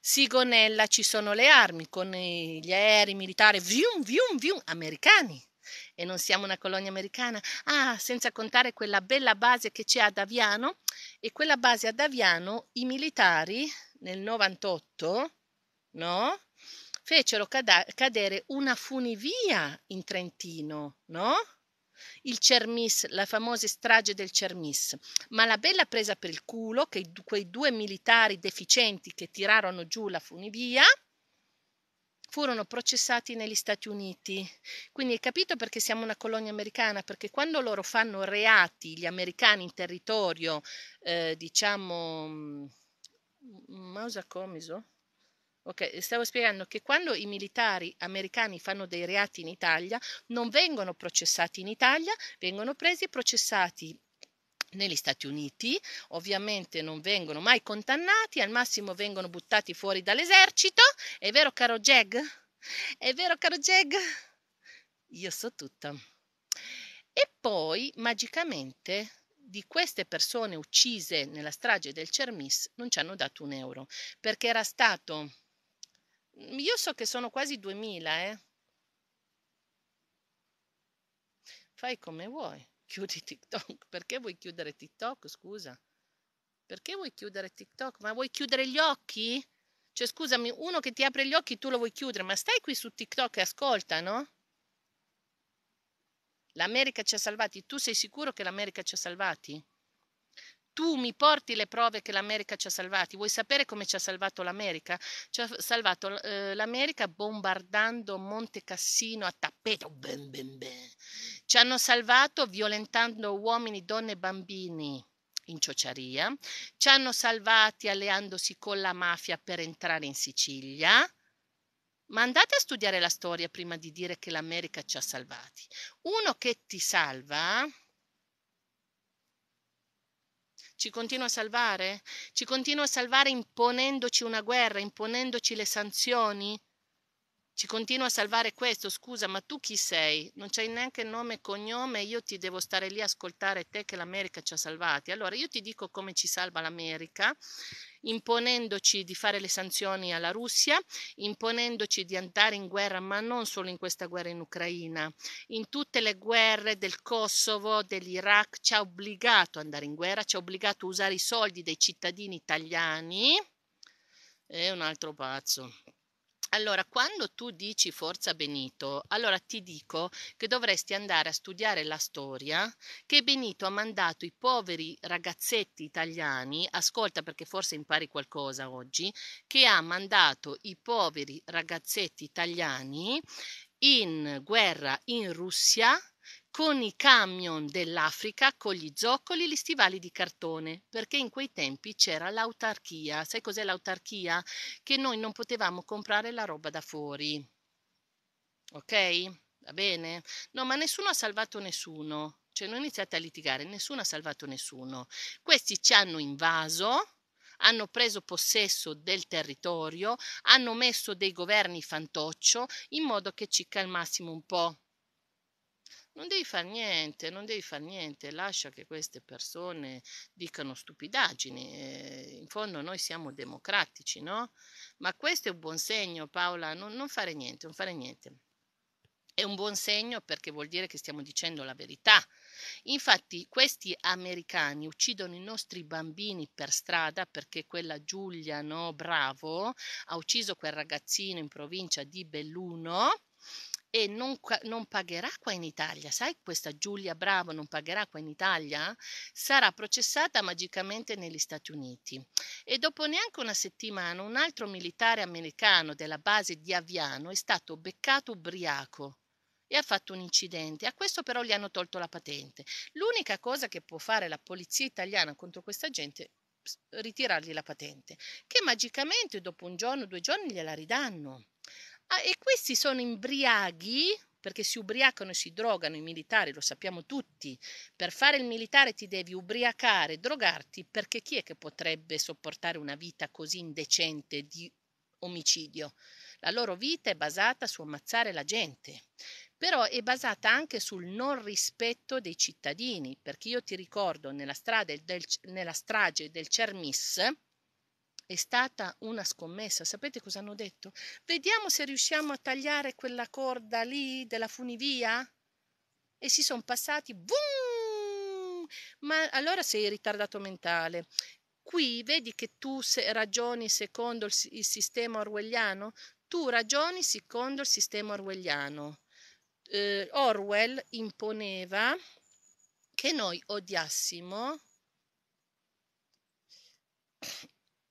Sigonella ci sono le armi con gli aerei militari, vium, vium, vium, americani. E non siamo una colonia americana. Ah, senza contare quella bella base che c'è ad Aviano, e quella base ad Aviano i militari nel 98, no? Fecero cada- cadere una funivia in Trentino, no? il Cermis, la famosa strage del Cermis, ma la bella presa per il culo che quei due militari deficienti che tirarono giù la funivia furono processati negli Stati Uniti. Quindi hai capito perché siamo una colonia americana? Perché quando loro fanno reati, gli americani in territorio, eh, diciamo, mm, mm, Mausa Comiso? Okay, stavo spiegando che quando i militari americani fanno dei reati in Italia non vengono processati in Italia, vengono presi e processati negli Stati Uniti, ovviamente non vengono mai condannati, al massimo vengono buttati fuori dall'esercito. È vero, caro Jag? È vero, caro Jag? Io so tutto. E poi, magicamente, di queste persone uccise nella strage del Cermis non ci hanno dato un euro, perché era stato... Io so che sono quasi 2000, eh? Fai come vuoi. Chiudi TikTok. (laughs) Perché vuoi chiudere TikTok? Scusa. Perché vuoi chiudere TikTok? Ma vuoi chiudere gli occhi? Cioè, scusami, uno che ti apre gli occhi tu lo vuoi chiudere, ma stai qui su TikTok e ascolta, no? L'America ci ha salvati. Tu sei sicuro che l'America ci ha salvati? tu mi porti le prove che l'America ci ha salvati. Vuoi sapere come ci ha salvato l'America? Ci ha salvato eh, l'America bombardando Monte Cassino a tappeto. Ben, ben, ben. Ci hanno salvato violentando uomini, donne e bambini in ciociaria. Ci hanno salvati alleandosi con la mafia per entrare in Sicilia. Ma andate a studiare la storia prima di dire che l'America ci ha salvati. Uno che ti salva ci continua a salvare? Ci continua a salvare imponendoci una guerra, imponendoci le sanzioni? Ci continua a salvare questo, scusa, ma tu chi sei? Non c'hai neanche nome e cognome, io ti devo stare lì a ascoltare te che l'America ci ha salvati. Allora io ti dico come ci salva l'America, imponendoci di fare le sanzioni alla Russia, imponendoci di andare in guerra, ma non solo in questa guerra in Ucraina, in tutte le guerre del Kosovo, dell'Iraq, ci ha obbligato ad andare in guerra, ci ha obbligato a usare i soldi dei cittadini italiani. È un altro pazzo. Allora, quando tu dici Forza Benito, allora ti dico che dovresti andare a studiare la storia che Benito ha mandato i poveri ragazzetti italiani, ascolta perché forse impari qualcosa oggi, che ha mandato i poveri ragazzetti italiani in guerra in Russia con i camion dell'Africa, con gli zoccoli, gli stivali di cartone, perché in quei tempi c'era l'autarchia. Sai cos'è l'autarchia? Che noi non potevamo comprare la roba da fuori. Ok? Va bene? No, ma nessuno ha salvato nessuno. Cioè, non iniziate a litigare, nessuno ha salvato nessuno. Questi ci hanno invaso, hanno preso possesso del territorio, hanno messo dei governi fantoccio in modo che ci calmassimo un po' Non devi fare niente, non devi fare niente, lascia che queste persone dicano stupidaggini. Eh, in fondo noi siamo democratici, no? Ma questo è un buon segno, Paola, non, non fare niente, non fare niente. È un buon segno perché vuol dire che stiamo dicendo la verità. Infatti questi americani uccidono i nostri bambini per strada perché quella Giulia no, Bravo ha ucciso quel ragazzino in provincia di Belluno e non, non, pagherà qua in Italia, sai questa Giulia Bravo non pagherà qua in Italia, sarà processata magicamente negli Stati Uniti. E dopo neanche una settimana un altro militare americano della base di Aviano è stato beccato ubriaco e ha fatto un incidente. A questo però gli hanno tolto la patente. L'unica cosa che può fare la polizia italiana contro questa gente è ritirargli la patente, che magicamente dopo un giorno, due giorni gliela ridanno. Ah, e questi sono imbriaghi perché si ubriacano e si drogano i militari, lo sappiamo tutti. Per fare il militare ti devi ubriacare, drogarti, perché chi è che potrebbe sopportare una vita così indecente di omicidio? La loro vita è basata su ammazzare la gente, però è basata anche sul non rispetto dei cittadini, perché io ti ricordo nella, del, nella strage del Cermis, è stata una scommessa. Sapete cosa hanno detto? Vediamo se riusciamo a tagliare quella corda lì della funivia. E si sono passati. Boom! Ma allora sei ritardato mentale. Qui vedi che tu ragioni secondo il, il sistema orwelliano? Tu ragioni secondo il sistema orwelliano. Eh, Orwell imponeva che noi odiassimo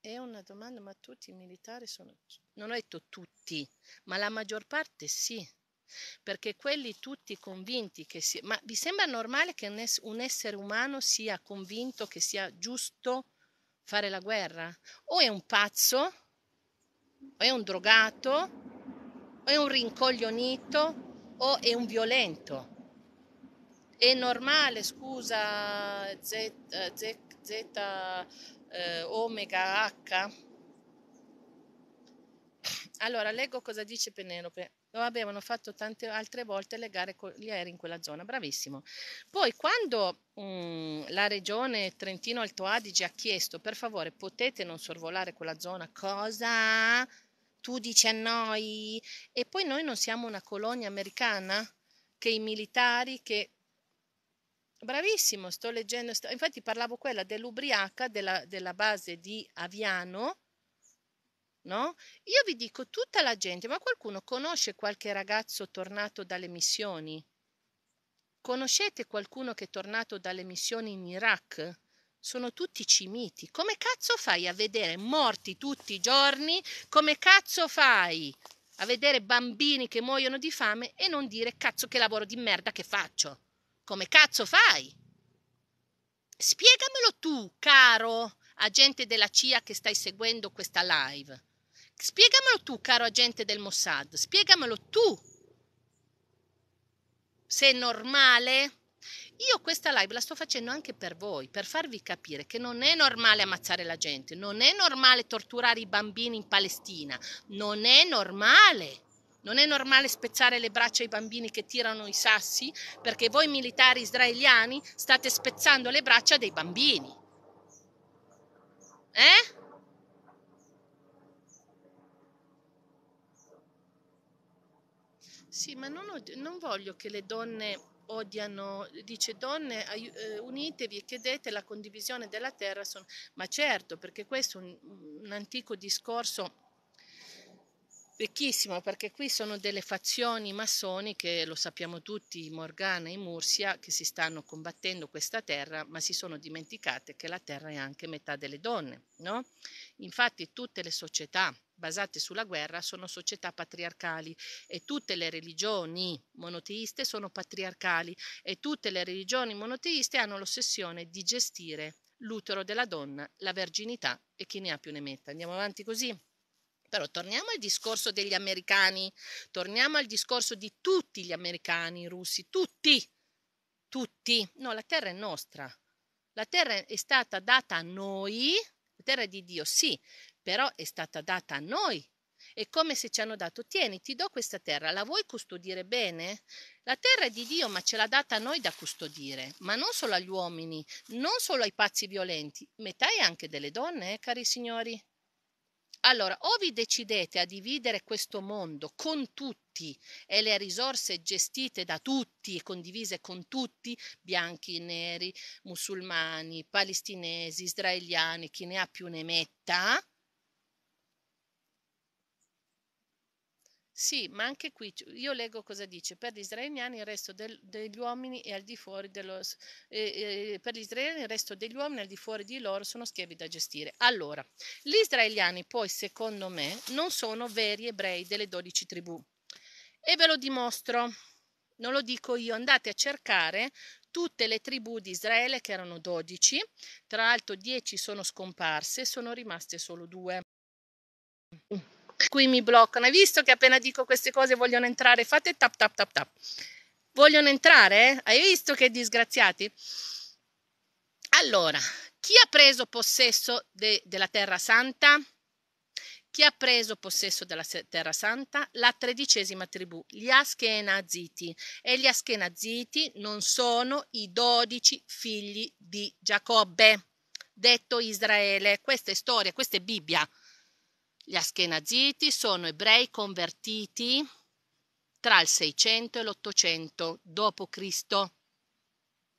è una domanda, ma tutti i militari sono... Non ho detto tutti, ma la maggior parte sì, perché quelli tutti convinti che sia... Ma vi sembra normale che un essere umano sia convinto che sia giusto fare la guerra? O è un pazzo, o è un drogato, o è un rincoglionito, o è un violento. È normale, scusa, Z, eh, Z, Z eh, omega H. Allora, leggo cosa dice Penelope. Lo avevano fatto tante altre volte le gare con gli aerei in quella zona, bravissimo. Poi quando mh, mm, la regione Trentino Alto Adige ha chiesto, per favore, potete non sorvolare quella zona, cosa? Tu dici a noi? E poi noi non siamo una colonia americana? Che i militari che Bravissimo, sto leggendo, sto, infatti parlavo quella dell'ubriaca della, della base di Aviano, no? Io vi dico tutta la gente, ma qualcuno conosce qualche ragazzo tornato dalle missioni? Conoscete qualcuno che è tornato dalle missioni in Iraq? Sono tutti cimiti. Come cazzo fai a vedere morti tutti i giorni? Come cazzo fai a vedere bambini che muoiono di fame e non dire cazzo che lavoro di merda che faccio? Come cazzo fai? Spiegamelo tu, caro agente della CIA che stai seguendo questa live. Spiegamelo tu, caro agente del Mossad, spiegamelo tu. Se è normale? Io questa live la sto facendo anche per voi, per farvi capire che non è normale ammazzare la gente, non è normale torturare i bambini in Palestina, non è normale. Non è normale spezzare le braccia ai bambini che tirano i sassi perché voi militari israeliani state spezzando le braccia dei bambini. Eh? Sì, ma non, non voglio che le donne odiano, dice donne eh, unitevi e chiedete la condivisione della terra, ma certo perché questo è un, un antico discorso Vecchissimo perché qui sono delle fazioni massoniche, lo sappiamo tutti, Morgana e Mursia, che si stanno combattendo questa terra, ma si sono dimenticate che la terra è anche metà delle donne. No? Infatti tutte le società basate sulla guerra sono società patriarcali e tutte le religioni monoteiste sono patriarcali e tutte le religioni monoteiste hanno l'ossessione di gestire l'utero della donna, la verginità e chi ne ha più ne metta. Andiamo avanti così? Però torniamo al discorso degli americani, torniamo al discorso di tutti gli americani, i russi, tutti, tutti. No, la terra è nostra. La terra è stata data a noi, la terra è di Dio, sì, però è stata data a noi. È come se ci hanno dato, tieni, ti do questa terra, la vuoi custodire bene? La terra è di Dio, ma ce l'ha data a noi da custodire, ma non solo agli uomini, non solo ai pazzi violenti, metà è anche delle donne, eh, cari signori. Allora, o vi decidete a dividere questo mondo con tutti e le risorse gestite da tutti e condivise con tutti, bianchi, neri, musulmani, palestinesi, israeliani, chi ne ha più ne metta, Sì, ma anche qui io leggo cosa dice, per gli israeliani il resto del, degli uomini è al di fuori dello, eh, eh, per gli israeliani il resto degli uomini al di fuori di loro sono schiavi da gestire. Allora, gli israeliani poi secondo me non sono veri ebrei delle dodici tribù e ve lo dimostro, non lo dico io, andate a cercare tutte le tribù di Israele che erano 12, tra l'altro 10 sono scomparse, sono rimaste solo due. Qui mi bloccano. Hai visto che appena dico queste cose vogliono entrare? Fate tap tap tap tap. Vogliono entrare? Hai visto che disgraziati? Allora, chi ha preso possesso de, della Terra Santa? Chi ha preso possesso della Terra Santa? La tredicesima tribù, gli Ashkenaziti. E gli Ashkenaziti non sono i dodici figli di Giacobbe, detto Israele. Questa è storia, questa è Bibbia. Gli Ashkenaziti sono ebrei convertiti tra il 600 e l'800 d.C.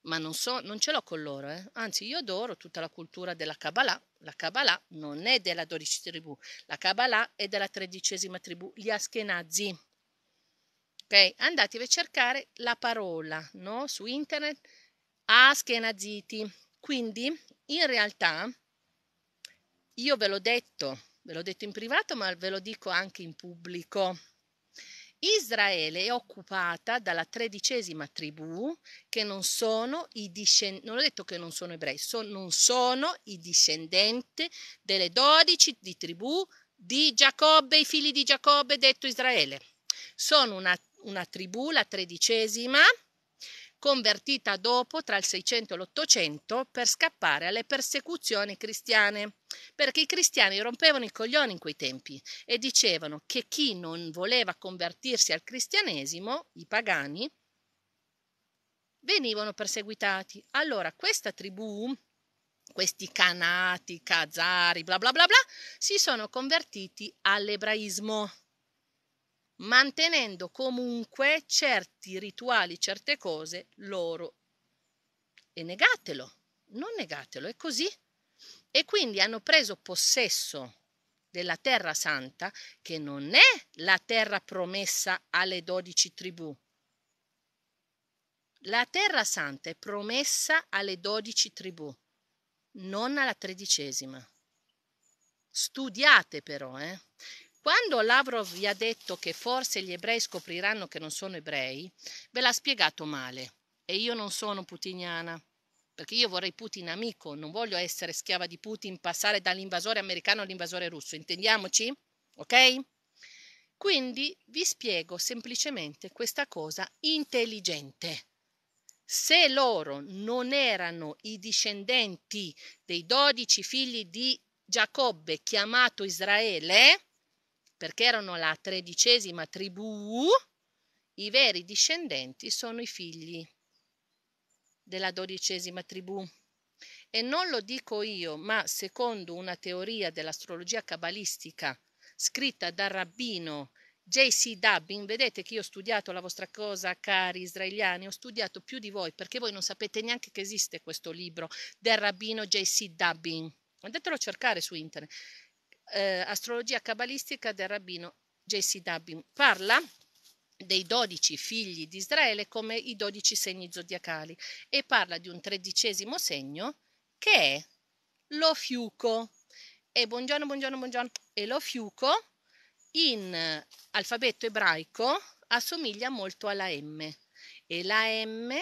Ma non, so, non ce l'ho con loro, eh? anzi io adoro tutta la cultura della Kabbalah. La Kabbalah non è della 12 tribù, la Kabbalah è della tredicesima tribù, gli Ashkenazi. Ok, andatevi a cercare la parola no? su internet Ashkenaziti. Quindi in realtà io ve l'ho detto Ve l'ho detto in privato, ma ve lo dico anche in pubblico. Israele è occupata dalla tredicesima tribù che non sono i discendenti, non ho detto che non sono ebrei, son, non sono i discendenti delle dodici di tribù di Giacobbe, i figli di Giacobbe, detto Israele. Sono una, una tribù, la tredicesima, convertita dopo tra il 600 e l'800 per scappare alle persecuzioni cristiane, perché i cristiani rompevano i coglioni in quei tempi e dicevano che chi non voleva convertirsi al cristianesimo, i pagani, venivano perseguitati. Allora questa tribù, questi canati, cazari, bla bla bla bla, si sono convertiti all'ebraismo mantenendo comunque certi rituali, certe cose loro. E negatelo, non negatelo, è così. E quindi hanno preso possesso della terra santa, che non è la terra promessa alle dodici tribù. La terra santa è promessa alle dodici tribù, non alla tredicesima. Studiate però, eh? Quando Lavrov vi ha detto che forse gli ebrei scopriranno che non sono ebrei, ve l'ha spiegato male. E io non sono putiniana, perché io vorrei Putin amico, non voglio essere schiava di Putin, passare dall'invasore americano all'invasore russo, intendiamoci? Ok? Quindi vi spiego semplicemente questa cosa intelligente. Se loro non erano i discendenti dei dodici figli di Giacobbe chiamato Israele, perché erano la tredicesima tribù, i veri discendenti sono i figli della dodicesima tribù. E non lo dico io, ma secondo una teoria dell'astrologia cabalistica scritta dal rabbino J.C. Dubbin, vedete che io ho studiato la vostra cosa, cari israeliani, ho studiato più di voi perché voi non sapete neanche che esiste questo libro del rabbino J.C. Dubbin. Andatelo a cercare su internet eh, Astrologia cabalistica del rabbino Jesse Dubbin. Parla dei dodici figli di Israele come i dodici segni zodiacali e parla di un tredicesimo segno che è lo fiuco. E buongiorno, buongiorno, buongiorno. E lo fiuco in alfabeto ebraico assomiglia molto alla M e la M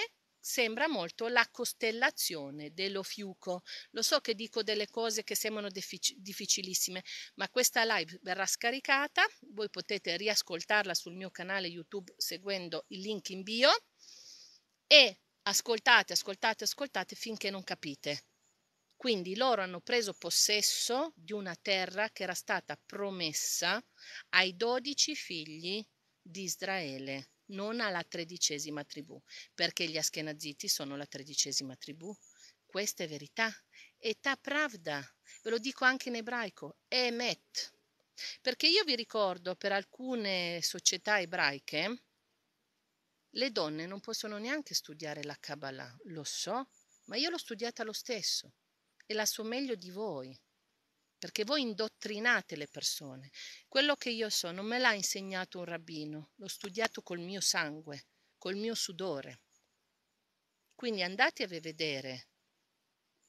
sembra molto la costellazione dello fiuco. Lo so che dico delle cose che sembrano diffic- difficilissime, ma questa live verrà scaricata, voi potete riascoltarla sul mio canale YouTube seguendo il link in bio e ascoltate, ascoltate, ascoltate finché non capite. Quindi loro hanno preso possesso di una terra che era stata promessa ai dodici figli di Israele non alla tredicesima tribù, perché gli Ashkenaziti sono la tredicesima tribù. Questa è verità. Età pravda, ve lo dico anche in ebraico, emet. Perché io vi ricordo, per alcune società ebraiche, le donne non possono neanche studiare la Kabbalah, lo so, ma io l'ho studiata lo stesso e la so meglio di voi perché voi indottrinate le persone. Quello che io so non me l'ha insegnato un rabbino, l'ho studiato col mio sangue, col mio sudore. Quindi andate a vedere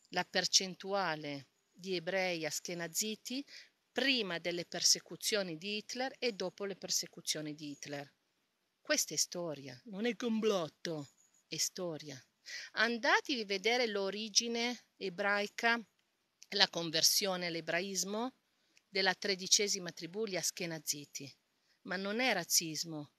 la percentuale di ebrei askenaziti prima delle persecuzioni di Hitler e dopo le persecuzioni di Hitler. Questa è storia, non è complotto, è storia. Andatevi a vedere l'origine ebraica la conversione all'ebraismo della tredicesima tribù, gli Askenaziti. Ma non è razzismo.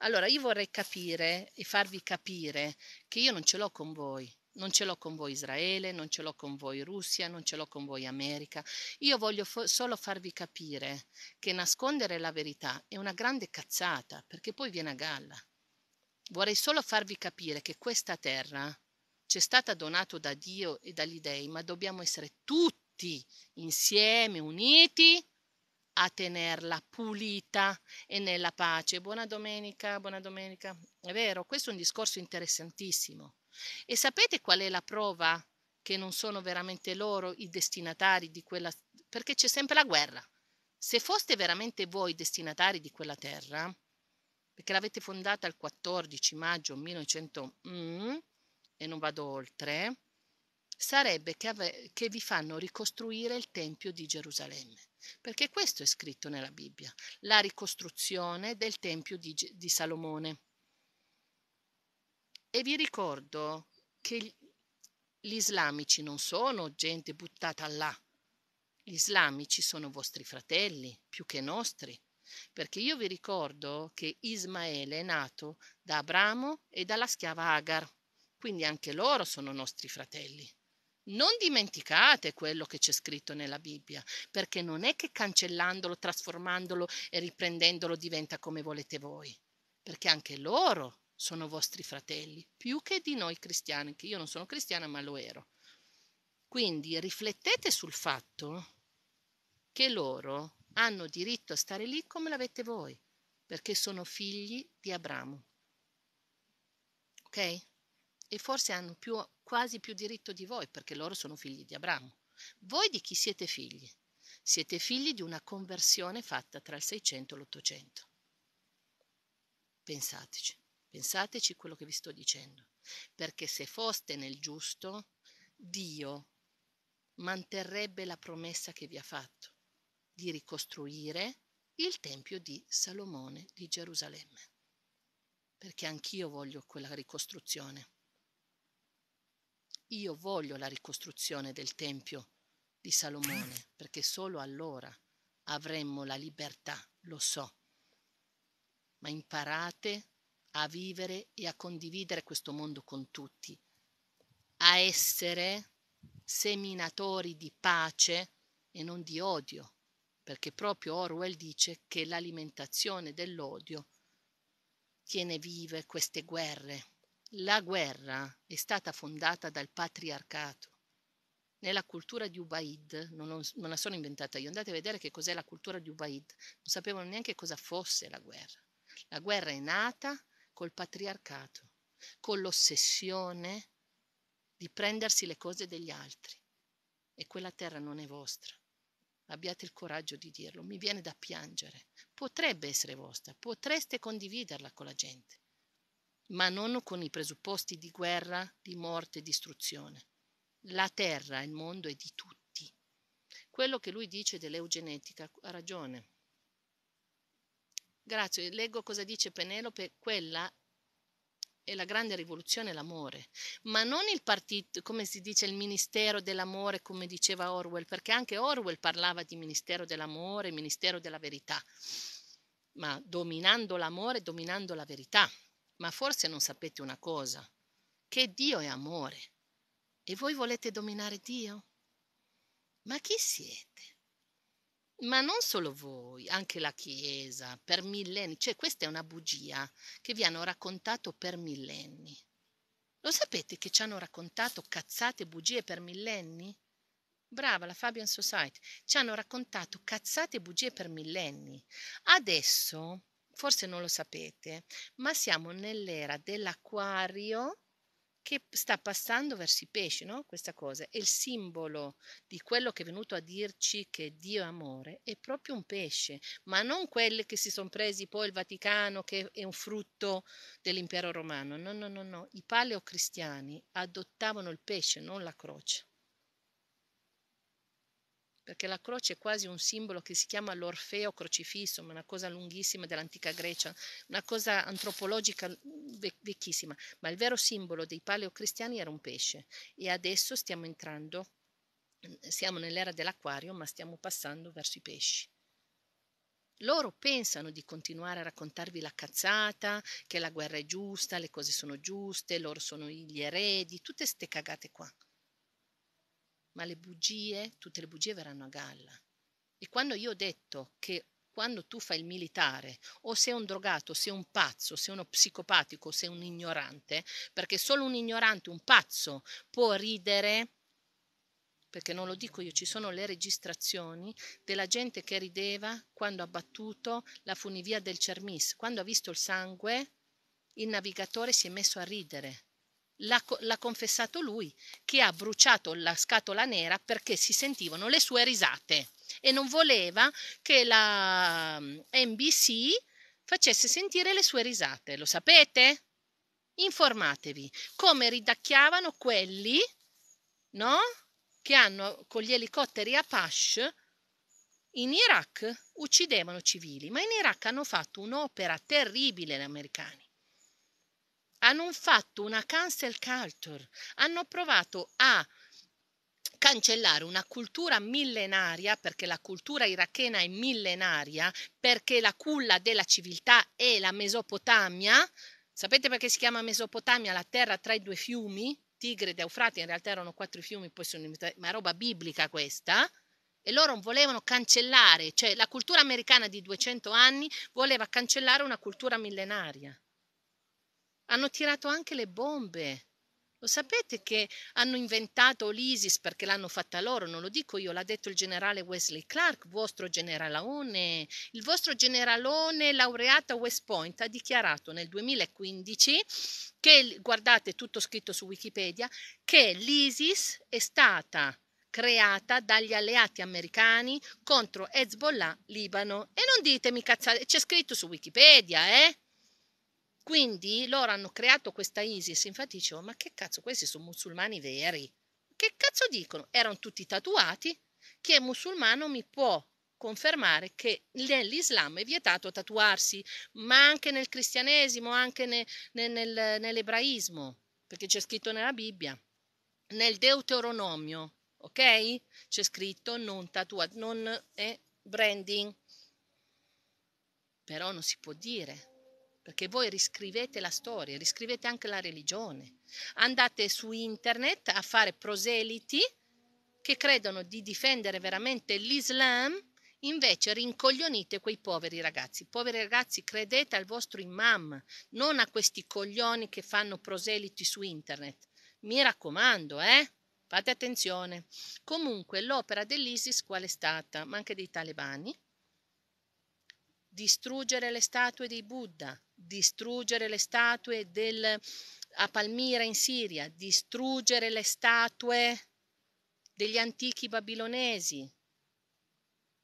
Allora io vorrei capire e farvi capire che io non ce l'ho con voi. Non ce l'ho con voi Israele, non ce l'ho con voi Russia, non ce l'ho con voi America. Io voglio fo- solo farvi capire che nascondere la verità è una grande cazzata, perché poi viene a galla. Vorrei solo farvi capire che questa terra c'è stata donata da Dio e dagli dèi, ma dobbiamo essere tutti insieme, uniti, a tenerla pulita e nella pace. Buona domenica, buona domenica. È vero, questo è un discorso interessantissimo. E sapete qual è la prova che non sono veramente loro i destinatari di quella perché c'è sempre la guerra. Se foste veramente voi destinatari di quella terra, perché l'avete fondata il 14 maggio 1900, mm, e non vado oltre, sarebbe che, ave- che, vi fanno ricostruire il Tempio di Gerusalemme, perché questo è scritto nella Bibbia, la ricostruzione del Tempio di, Ge- di Salomone. E vi ricordo che gli islamici non sono gente buttata là, gli islamici sono vostri fratelli, più che nostri, perché io vi ricordo che Ismaele è nato da Abramo e dalla schiava Agar quindi anche loro sono nostri fratelli. Non dimenticate quello che c'è scritto nella Bibbia, perché non è che cancellandolo, trasformandolo e riprendendolo diventa come volete voi, perché anche loro sono vostri fratelli, più che di noi cristiani, che io non sono cristiana ma lo ero. Quindi riflettete sul fatto che loro hanno diritto a stare lì come l'avete voi, perché sono figli di Abramo. Ok? e forse hanno più, quasi più diritto di voi perché loro sono figli di Abramo. Voi di chi siete figli? Siete figli di una conversione fatta tra il 600 e l'800. Pensateci, pensateci quello che vi sto dicendo, perché se foste nel giusto, Dio manterrebbe la promessa che vi ha fatto di ricostruire il Tempio di Salomone di Gerusalemme, perché anch'io voglio quella ricostruzione io voglio la ricostruzione del Tempio di Salomone, perché solo allora avremmo la libertà, lo so. Ma imparate a vivere e a condividere questo mondo con tutti, a essere seminatori di pace e non di odio, perché proprio Orwell dice che l'alimentazione dell'odio tiene vive queste guerre la guerra è stata fondata dal patriarcato. Nella cultura di Ubaid, non, ho, non la sono inventata io, andate a vedere che cos'è la cultura di Ubaid, non sapevano neanche cosa fosse la guerra. La guerra è nata col patriarcato, con l'ossessione di prendersi le cose degli altri. E quella terra non è vostra. Abbiate il coraggio di dirlo, mi viene da piangere. Potrebbe essere vostra, potreste condividerla con la gente ma non con i presupposti di guerra, di morte e distruzione. La terra, il mondo è di tutti. Quello che lui dice dell'eugenetica ha ragione. Grazie, leggo cosa dice Penelope, quella è la grande rivoluzione l'amore, ma non il partito, come si dice, il ministero dell'amore, come diceva Orwell, perché anche Orwell parlava di ministero dell'amore, ministero della verità, ma dominando l'amore, dominando la verità. Ma forse non sapete una cosa, che Dio è amore e voi volete dominare Dio? Ma chi siete? Ma non solo voi, anche la Chiesa, per millenni, cioè questa è una bugia che vi hanno raccontato per millenni. Lo sapete che ci hanno raccontato cazzate bugie per millenni? Brava la Fabian Society, ci hanno raccontato cazzate bugie per millenni. Adesso forse non lo sapete, ma siamo nell'era dell'acquario che sta passando verso i pesci, no? Questa cosa è il simbolo di quello che è venuto a dirci che Dio è amore, è proprio un pesce, ma non quelli che si sono presi poi il Vaticano che è un frutto dell'impero romano. No, no, no, no, i paleocristiani adottavano il pesce, non la croce perché la croce è quasi un simbolo che si chiama l'Orfeo crocifisso, ma una cosa lunghissima dell'antica Grecia, una cosa antropologica mm, vecchissima, ma il vero simbolo dei paleocristiani era un pesce e adesso stiamo entrando, mm, siamo nell'era dell'acquario, ma stiamo passando verso i pesci. Loro pensano di continuare a raccontarvi la cazzata, che la guerra è giusta, le cose sono giuste, loro sono gli eredi, tutte ste cagate qua ma le bugie, tutte le bugie verranno a galla. E quando io ho detto che quando tu fai il militare o sei un drogato, sei un pazzo, sei uno psicopatico, sei un ignorante, perché solo un ignorante, un pazzo può ridere, perché non lo dico io, ci sono le registrazioni della gente che rideva quando ha battuto la funivia del Cermis, quando ha visto il sangue, il navigatore si è messo a ridere L'ha, l'ha, confessato lui che ha bruciato la scatola nera perché si sentivano le sue risate e non voleva che la mm, NBC facesse sentire le sue risate. Lo sapete? Informatevi come ridacchiavano quelli no? che hanno con gli elicotteri Apache in Iraq uccidevano civili, ma in Iraq hanno fatto un'opera terribile gli americani hanno fatto una cancel culture, hanno provato a cancellare una cultura millenaria, perché la cultura irachena è millenaria, perché la culla della civiltà è la Mesopotamia. Sapete perché si chiama Mesopotamia la terra tra i due fiumi? Tigre ed Eufrate, in realtà erano quattro fiumi, poi sono ma roba biblica questa. E loro volevano cancellare, cioè la cultura americana di 200 anni voleva cancellare una cultura millenaria. Hanno tirato anche le bombe. Lo sapete che hanno inventato l'ISIS perché l'hanno fatta loro, non lo dico io, l'ha detto il generale Wesley Clark, vostro generalone. Il vostro generalone laureato a West Point ha dichiarato nel 2015 che, guardate tutto scritto su Wikipedia, che l'ISIS è stata creata dagli alleati americani contro Hezbollah Libano. E non ditemi cazzate, c'è scritto su Wikipedia, eh? Quindi loro hanno creato questa ISIS, infatti dicevo, ma che cazzo, questi sono musulmani veri. Che cazzo dicono? Erano tutti tatuati. Chi è musulmano mi può confermare che nell'Islam è vietato tatuarsi, ma anche nel cristianesimo, anche ne, ne, nel, nell'ebraismo, perché c'è scritto nella Bibbia. Nel Deuteronomio, ok? C'è scritto non tatuato, non è eh, branding. Però non si può dire perché voi riscrivete la storia, riscrivete anche la religione. Andate su internet a fare proseliti che credono di difendere veramente l'Islam, invece rincoglionite quei poveri ragazzi. Poveri ragazzi, credete al vostro imam, non a questi coglioni che fanno proseliti su internet. Mi raccomando, eh? Fate attenzione. Comunque l'opera dell'ISIS qual è stata, ma anche dei talebani, distruggere le statue dei Buddha, distruggere le statue del, a Palmira in Siria, distruggere le statue degli antichi babilonesi.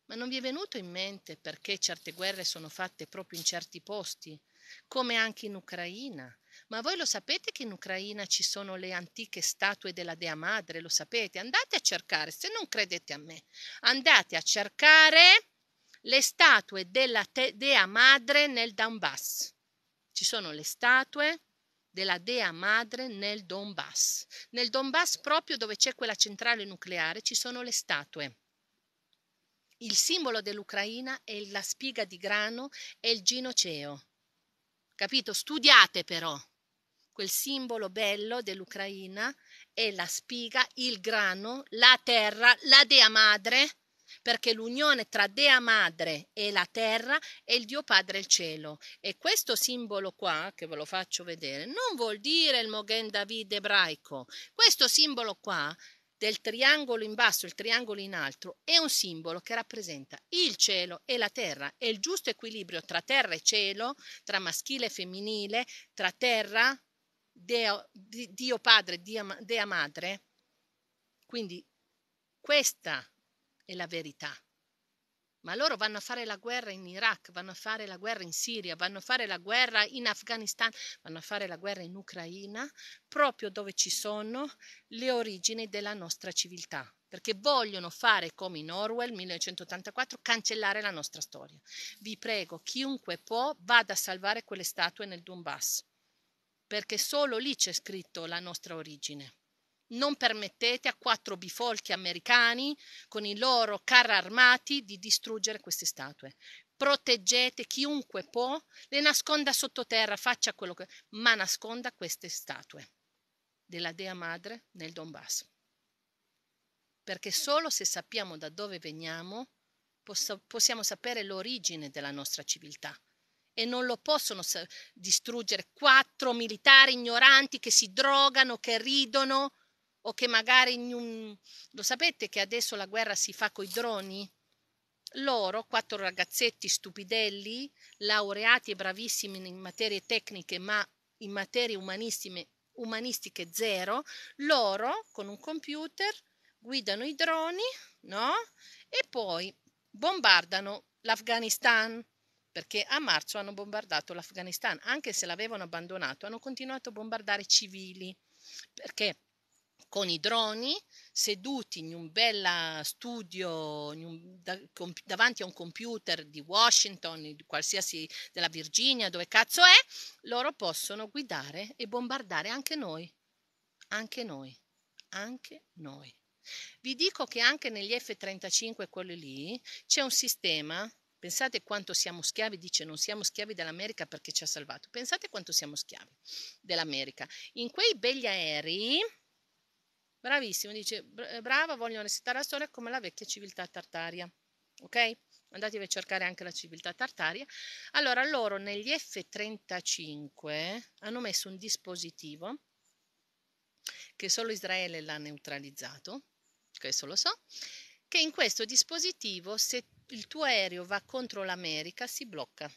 Ma non vi è venuto in mente perché certe guerre sono fatte proprio in certi posti, come anche in Ucraina? Ma voi lo sapete che in Ucraina ci sono le antiche statue della Dea Madre, lo sapete? Andate a cercare, se non credete a me, andate a cercare le statue della Dea Madre nel Donbass. Ci sono le statue della Dea Madre nel Donbass. Nel Donbass, proprio dove c'è quella centrale nucleare, ci sono le statue. Il simbolo dell'Ucraina è la spiga di grano e il ginoceo. Capito? Studiate però quel simbolo bello dell'Ucraina è la spiga, il grano, la terra, la dea madre perché l'unione tra Dea Madre e la terra e il Dio Padre il cielo. E questo simbolo qua, che ve lo faccio vedere, non vuol dire il Moghen David ebraico. Questo simbolo qua del triangolo in basso, il triangolo in alto, è un simbolo che rappresenta il cielo e la terra e il giusto equilibrio tra terra e cielo, tra maschile e femminile, tra terra, Deo, Dio Padre, e Dea Madre. Quindi questa e la verità. Ma loro vanno a fare la guerra in Iraq, vanno a fare la guerra in Siria, vanno a fare la guerra in Afghanistan, vanno a fare la guerra in Ucraina, proprio dove ci sono le origini della nostra civiltà, perché vogliono fare come in Orwell 1984, cancellare la nostra storia. Vi prego, chiunque può, vada a salvare quelle statue nel Donbass, perché solo lì c'è scritto la nostra origine. Non permettete a quattro bifolchi americani con i loro carri armati di distruggere queste statue. Proteggete chiunque può, le nasconda sottoterra, faccia quello che... ma nasconda queste statue della Dea Madre nel Donbass. Perché solo se sappiamo da dove veniamo possiamo sapere l'origine della nostra civiltà e non lo possono distruggere quattro militari ignoranti che si drogano, che ridono, o che magari un... lo sapete che adesso la guerra si fa con i droni? Loro, quattro ragazzetti stupidelli, laureati e bravissimi in materie tecniche, ma in materie umanistiche zero, loro con un computer guidano i droni, no? E poi bombardano l'Afghanistan, perché a marzo hanno bombardato l'Afghanistan, anche se l'avevano abbandonato, hanno continuato a bombardare civili, perché con i droni seduti in un bel studio un, da, com, davanti a un computer di Washington, di qualsiasi della Virginia, dove cazzo è, loro possono guidare e bombardare anche noi. Anche noi. Anche noi. Vi dico che anche negli F-35 quelli lì c'è un sistema Pensate quanto siamo schiavi, dice non siamo schiavi dell'America perché ci ha salvato. Pensate quanto siamo schiavi dell'America. In quei begli aerei Bravissimo, dice, eh, brava, vogliono resettare la storia come la vecchia civiltà tartaria. Ok? Andatevi a cercare anche la civiltà tartaria. Allora, loro negli F-35 hanno messo un dispositivo che solo Israele l'ha neutralizzato, questo lo so, che in questo dispositivo se il tuo aereo va contro l'America si blocca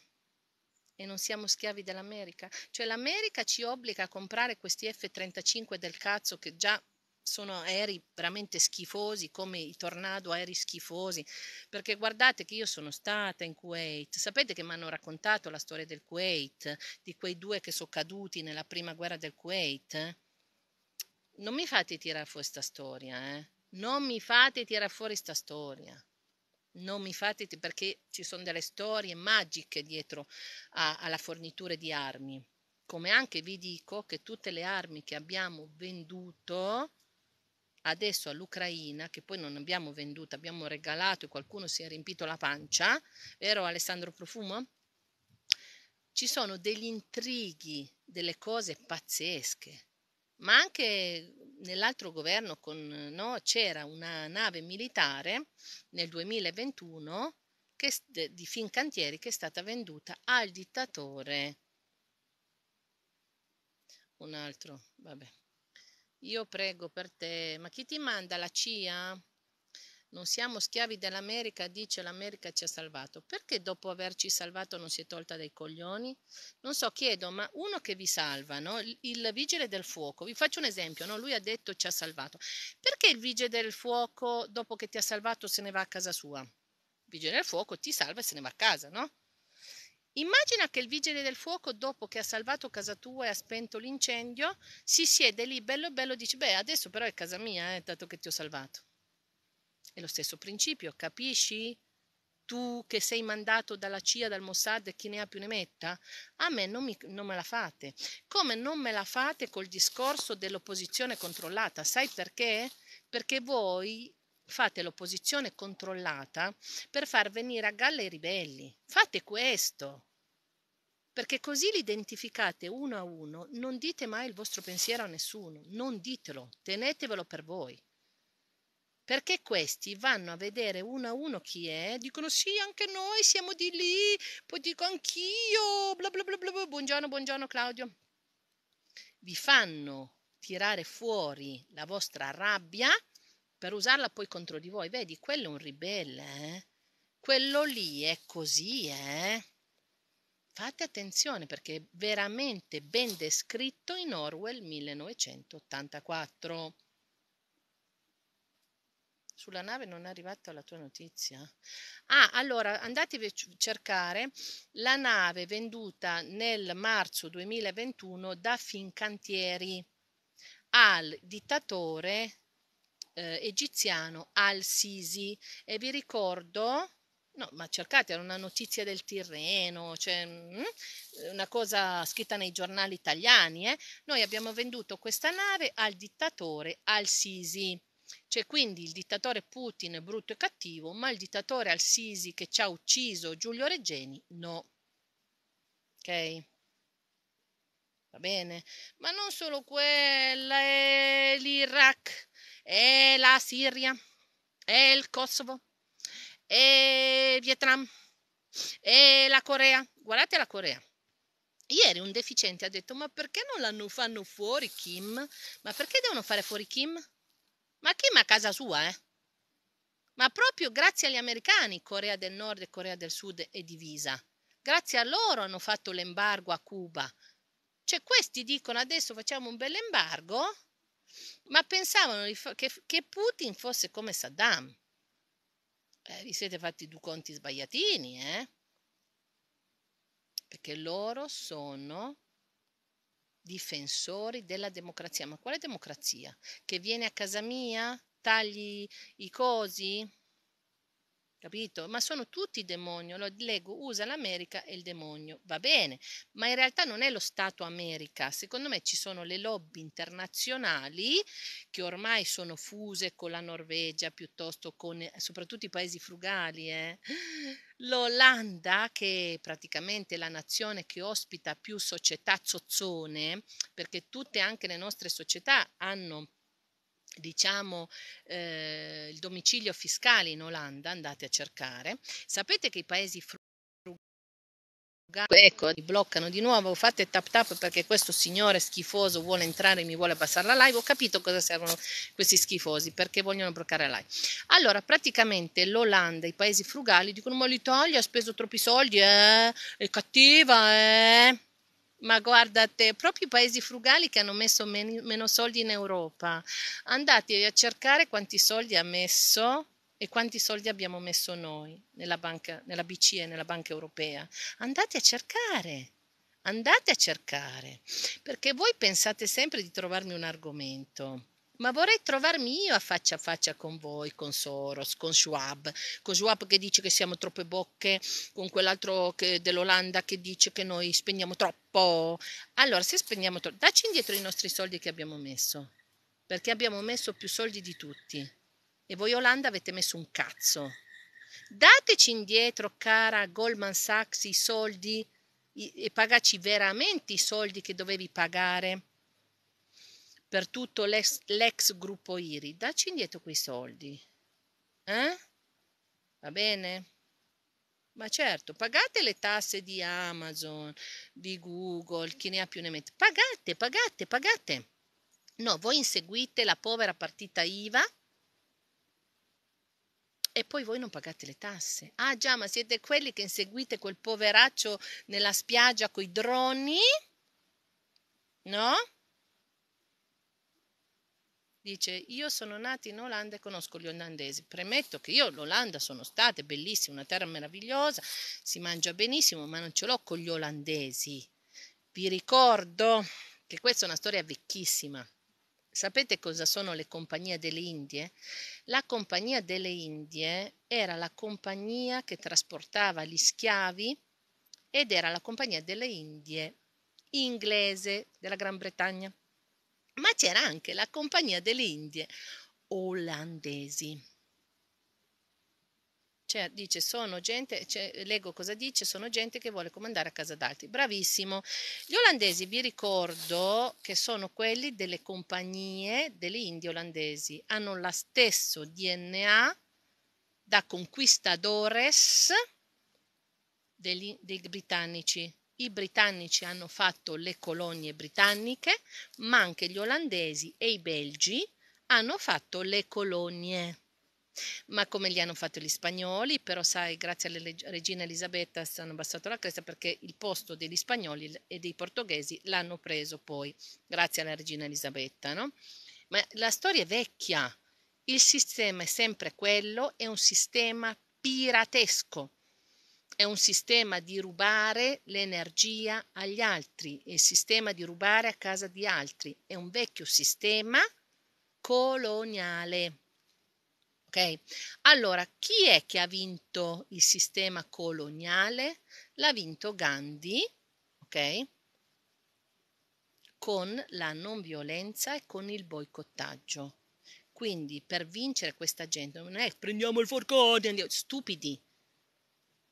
e non siamo schiavi dell'America. Cioè l'America ci obbliga a comprare questi F-35 del cazzo che già sono aerei veramente schifosi come i tornado aerei schifosi perché guardate che io sono stata in Kuwait sapete che mi hanno raccontato la storia del Kuwait di quei due che sono caduti nella prima guerra del Kuwait non mi fate tirare fuori questa storia eh? non mi fate tirare fuori questa storia non mi fate perché ci sono delle storie magiche dietro a, alla fornitura di armi come anche vi dico che tutte le armi che abbiamo venduto adesso all'Ucraina, che poi non abbiamo venduto, abbiamo regalato e qualcuno si è riempito la pancia, vero Alessandro Profumo? Ci sono degli intrighi, delle cose pazzesche, ma anche nell'altro governo con, no, c'era una nave militare nel 2021 che, di Fincantieri che è stata venduta al dittatore. Un altro, vabbè. Io prego per te, ma chi ti manda la CIA? Non siamo schiavi dell'America, dice l'America ci ha salvato. Perché dopo averci salvato non si è tolta dai coglioni? Non so, chiedo, ma uno che vi salva, no? il, vigile del fuoco, vi faccio un esempio, no? lui ha detto ci ha salvato. Perché il vigile del fuoco, dopo che ti ha salvato, se ne va a casa sua? Il vigile del fuoco ti salva e se ne va a casa, no? Immagina che il vigile del fuoco, dopo che ha salvato casa tua e ha spento l'incendio, si siede lì bello bello e dice, beh, adesso però è casa mia, eh, dato che ti ho salvato. È lo stesso principio, capisci? Tu che sei mandato dalla CIA, dal Mossad, chi ne ha più ne metta? A me non, mi, non me la fate. Come non me la fate col discorso dell'opposizione controllata? Sai perché? Perché voi fate l'opposizione controllata per far venire a galla i ribelli. Fate questo. Perché così li identificate uno a uno, non dite mai il vostro pensiero a nessuno, non ditelo, tenetevelo per voi. Perché questi vanno a vedere uno a uno chi è, dicono sì, anche noi siamo di lì, poi dico anch'io, bla bla bla bla, buongiorno, buongiorno Claudio. Vi fanno tirare fuori la vostra rabbia per usarla poi contro di voi. Vedi, quello è un ribelle, eh? Quello lì è così, eh? Fate attenzione perché è veramente ben descritto in Orwell 1984. Sulla nave non è arrivata la tua notizia? Ah, allora andatevi a cercare la nave venduta nel marzo 2021 da Fincantieri al dittatore eh, egiziano al-Sisi e vi ricordo No, ma cercate, era una notizia del Tirreno, cioè, mm, una cosa scritta nei giornali italiani. Eh? Noi abbiamo venduto questa nave al dittatore Al-Sisi. Cioè, quindi il dittatore Putin è brutto e cattivo, ma il dittatore Al-Sisi che ci ha ucciso Giulio Reggeni, no. Ok? Va bene? Ma non solo quella, è eh, l'Iraq e la Siria, e il Kosovo, e il Vietnam, e la Corea. Guardate la Corea. Ieri un deficiente ha detto ma perché non la fanno fuori Kim? Ma perché devono fare fuori Kim? Ma Kim a casa sua, eh? Ma proprio grazie agli americani Corea del Nord e Corea del Sud è divisa. Grazie a loro hanno fatto l'embargo a Cuba. Cioè questi dicono adesso facciamo un bel embargo ma pensavano che, Putin fosse come Saddam. Eh, vi siete fatti due conti sbagliatini, eh? Perché loro sono difensori della democrazia. Ma quale democrazia? Che viene a casa mia, tagli i cosi, capito? Ma sono tutti demoni. lo leggo, usa l'America e il demonio, va bene, ma in realtà non è lo Stato America, secondo me ci sono le lobby internazionali che ormai sono fuse con la Norvegia piuttosto con eh, soprattutto i paesi frugali, eh? l'Olanda che è praticamente la nazione che ospita più società zozzone, perché tutte anche le nostre società hanno diciamo eh, il domicilio fiscale in Olanda, andate a cercare. Sapete che i paesi frugali, ecco, li bloccano di nuovo, fate tap tap perché questo signore schifoso vuole entrare e mi vuole passare la live, ho capito cosa servono questi schifosi, perché vogliono bloccare la live. Allora, praticamente l'Olanda, i paesi frugali dicono ma l'Italia ha speso troppi soldi, eh? è cattiva, eh? Ma guarda te, proprio i paesi frugali che hanno messo men- meno soldi in Europa, andate a cercare quanti soldi ha messo e quanti soldi abbiamo messo noi nella, banca, nella BCE, nella Banca Europea. Andate a cercare andate a cercare, perché voi pensate sempre di trovarmi un argomento ma vorrei trovarmi io a faccia a faccia con voi, con Soros, con Schwab, con Schwab che dice che siamo troppe bocche, con quell'altro dell'Olanda che dice che noi spendiamo troppo. Allora, se spendiamo troppo, dacci indietro i nostri soldi che abbiamo messo, perché abbiamo messo più soldi di tutti e voi Olanda avete messo un cazzo. Dateci indietro, cara Goldman Sachs, i soldi e pagaci veramente i soldi che dovevi pagare per tutto l'ex, l'ex gruppo IRI, dacci indietro quei soldi. Eh? Va bene? Ma certo, pagate le tasse di Amazon, di Google, chi ne ha più ne mette. Pagate, pagate, pagate. No, voi inseguite la povera partita IVA e poi voi non pagate le tasse. Ah già, ma siete quelli che inseguite quel poveraccio nella spiaggia con i droni? No? dice io sono nata in Olanda e conosco gli olandesi. Premetto che io l'Olanda sono stata, bellissima, una terra meravigliosa, si mangia benissimo, ma non ce l'ho con gli olandesi. Vi ricordo che questa è una storia vecchissima. Sapete cosa sono le compagnie delle Indie? La compagnia delle Indie era la compagnia che trasportava gli schiavi ed era la compagnia delle Indie inglese della Gran Bretagna ma c'era anche la Compagnia delle Indie olandesi. Cioè, dice, sono gente, cioè, leggo cosa dice, sono gente che vuole comandare a casa d'altri. Bravissimo. Gli olandesi, vi ricordo che sono quelli delle compagnie delle Indie olandesi. Hanno lo stesso DNA da conquistadores degli, dei britannici. I britannici hanno fatto le colonie britanniche, ma anche gli olandesi e i belgi hanno fatto le colonie. Ma come li hanno fatto gli spagnoli, però sai, grazie alla regina Elisabetta si hanno abbassato la cresta perché il posto degli spagnoli e dei portoghesi l'hanno preso poi, grazie alla regina Elisabetta, no? Ma la storia è vecchia, il sistema è sempre quello, è un sistema piratesco è un sistema di rubare l'energia agli altri, è il sistema di rubare a casa di altri, è un vecchio sistema coloniale. Ok? Allora, chi è che ha vinto il sistema coloniale? L'ha vinto Gandhi, ok? Con la non violenza e con il boicottaggio. Quindi per vincere questa gente non è prendiamo il forcone, stupidi,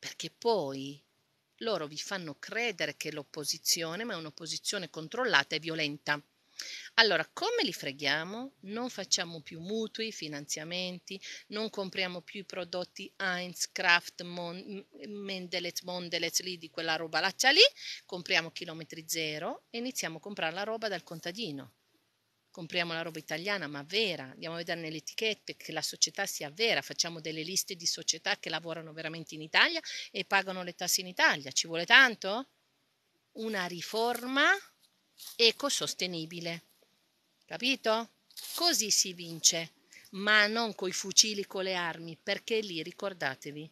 perché poi loro vi fanno credere che l'opposizione, ma è un'opposizione controllata e violenta. Allora, come li freghiamo? Non facciamo più mutui, finanziamenti, non compriamo più i prodotti Heinz, Kraft, Mon- Mendelez, Mondelez, lì di quella roba laccia lì, compriamo chilometri zero e iniziamo a comprare la roba dal contadino compriamo la roba italiana ma vera, andiamo a vedere nelle etichette che la società sia vera, facciamo delle liste di società che lavorano veramente in Italia e pagano le tasse in Italia. Ci vuole tanto? Una riforma ecosostenibile. Capito? Così si vince, ma non coi fucili, con le armi, perché lì ricordatevi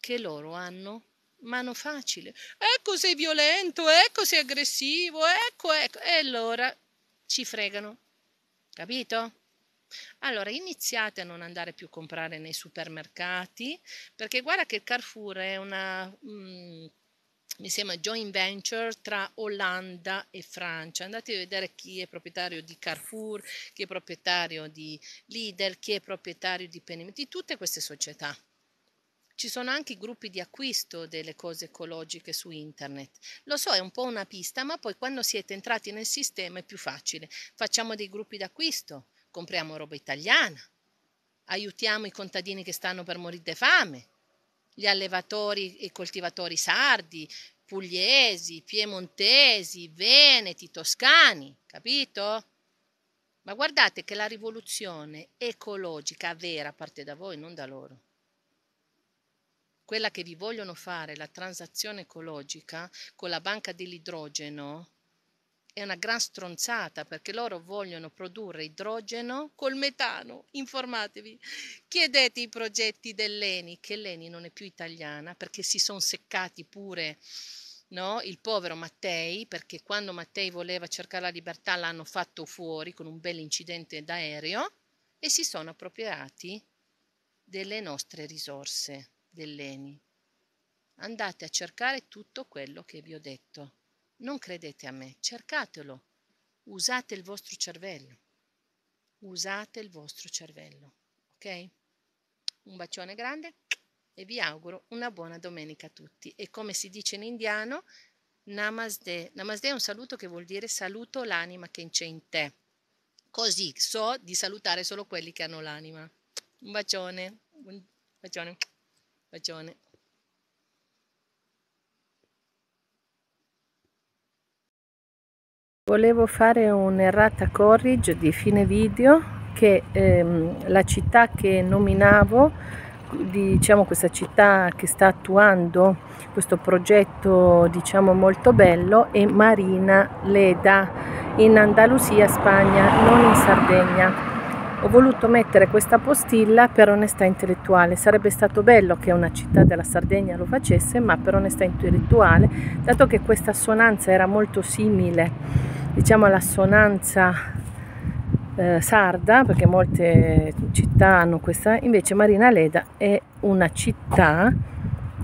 che loro hanno mano facile. Ecco sei violento, ecco sei aggressivo, ecco, ecco. E allora ci fregano. Capito? Allora iniziate a non andare più a comprare nei supermercati perché guarda che Carrefour è una mm, mi sembra joint venture tra Olanda e Francia. Andate a vedere chi è proprietario di Carrefour, chi è proprietario di Lidl, chi è proprietario di Penny, di tutte queste società. Ci sono anche i gruppi di acquisto delle cose ecologiche su internet. Lo so, è un po' una pista, ma poi quando siete entrati nel sistema è più facile. Facciamo dei gruppi d'acquisto, compriamo roba italiana, aiutiamo i contadini che stanno per morire di fame, gli allevatori e coltivatori sardi, pugliesi, piemontesi, veneti, toscani, capito? Ma guardate che la rivoluzione ecologica vera parte da voi, non da loro quella che vi vogliono fare, la transazione ecologica con la banca dell'idrogeno, è una gran stronzata perché loro vogliono produrre idrogeno col metano. Informatevi, chiedete i progetti dell'ENI, che l'ENI non è più italiana perché si sono seccati pure. No? il povero Mattei, perché quando Mattei voleva cercare la libertà l'hanno fatto fuori con un bel incidente d'aereo e si sono appropriati delle nostre risorse dell'ENI. Andate a cercare tutto quello che vi ho detto. Non credete a me, cercatelo. Usate il vostro cervello. Usate il vostro cervello, ok? Un bacione grande e vi auguro una buona domenica a tutti. E come si dice in indiano, Namaste. Namaste è un saluto che vuol dire saluto l'anima che c'è in te. Così so di salutare solo quelli che hanno l'anima. Un bacione, un bacione. Bacione. Volevo fare un'errata corrige di fine video che ehm, la città che nominavo, diciamo questa città che sta attuando questo progetto diciamo molto bello è Marina Leda in Andalusia, Spagna, non in Sardegna. Ho voluto mettere questa postilla per onestà intellettuale. Sarebbe stato bello che una città della Sardegna lo facesse, ma per onestà intellettuale, dato che questa assonanza era molto simile, diciamo, all'assonanza eh, sarda, perché molte città hanno questa, invece Marina Leda è una città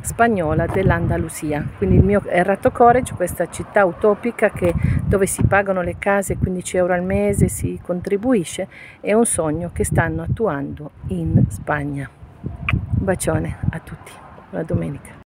spagnola dell'Andalusia. Quindi il mio è Rattocorage, questa città utopica che, dove si pagano le case 15 euro al mese, si contribuisce, è un sogno che stanno attuando in Spagna. Un bacione a tutti, buona domenica.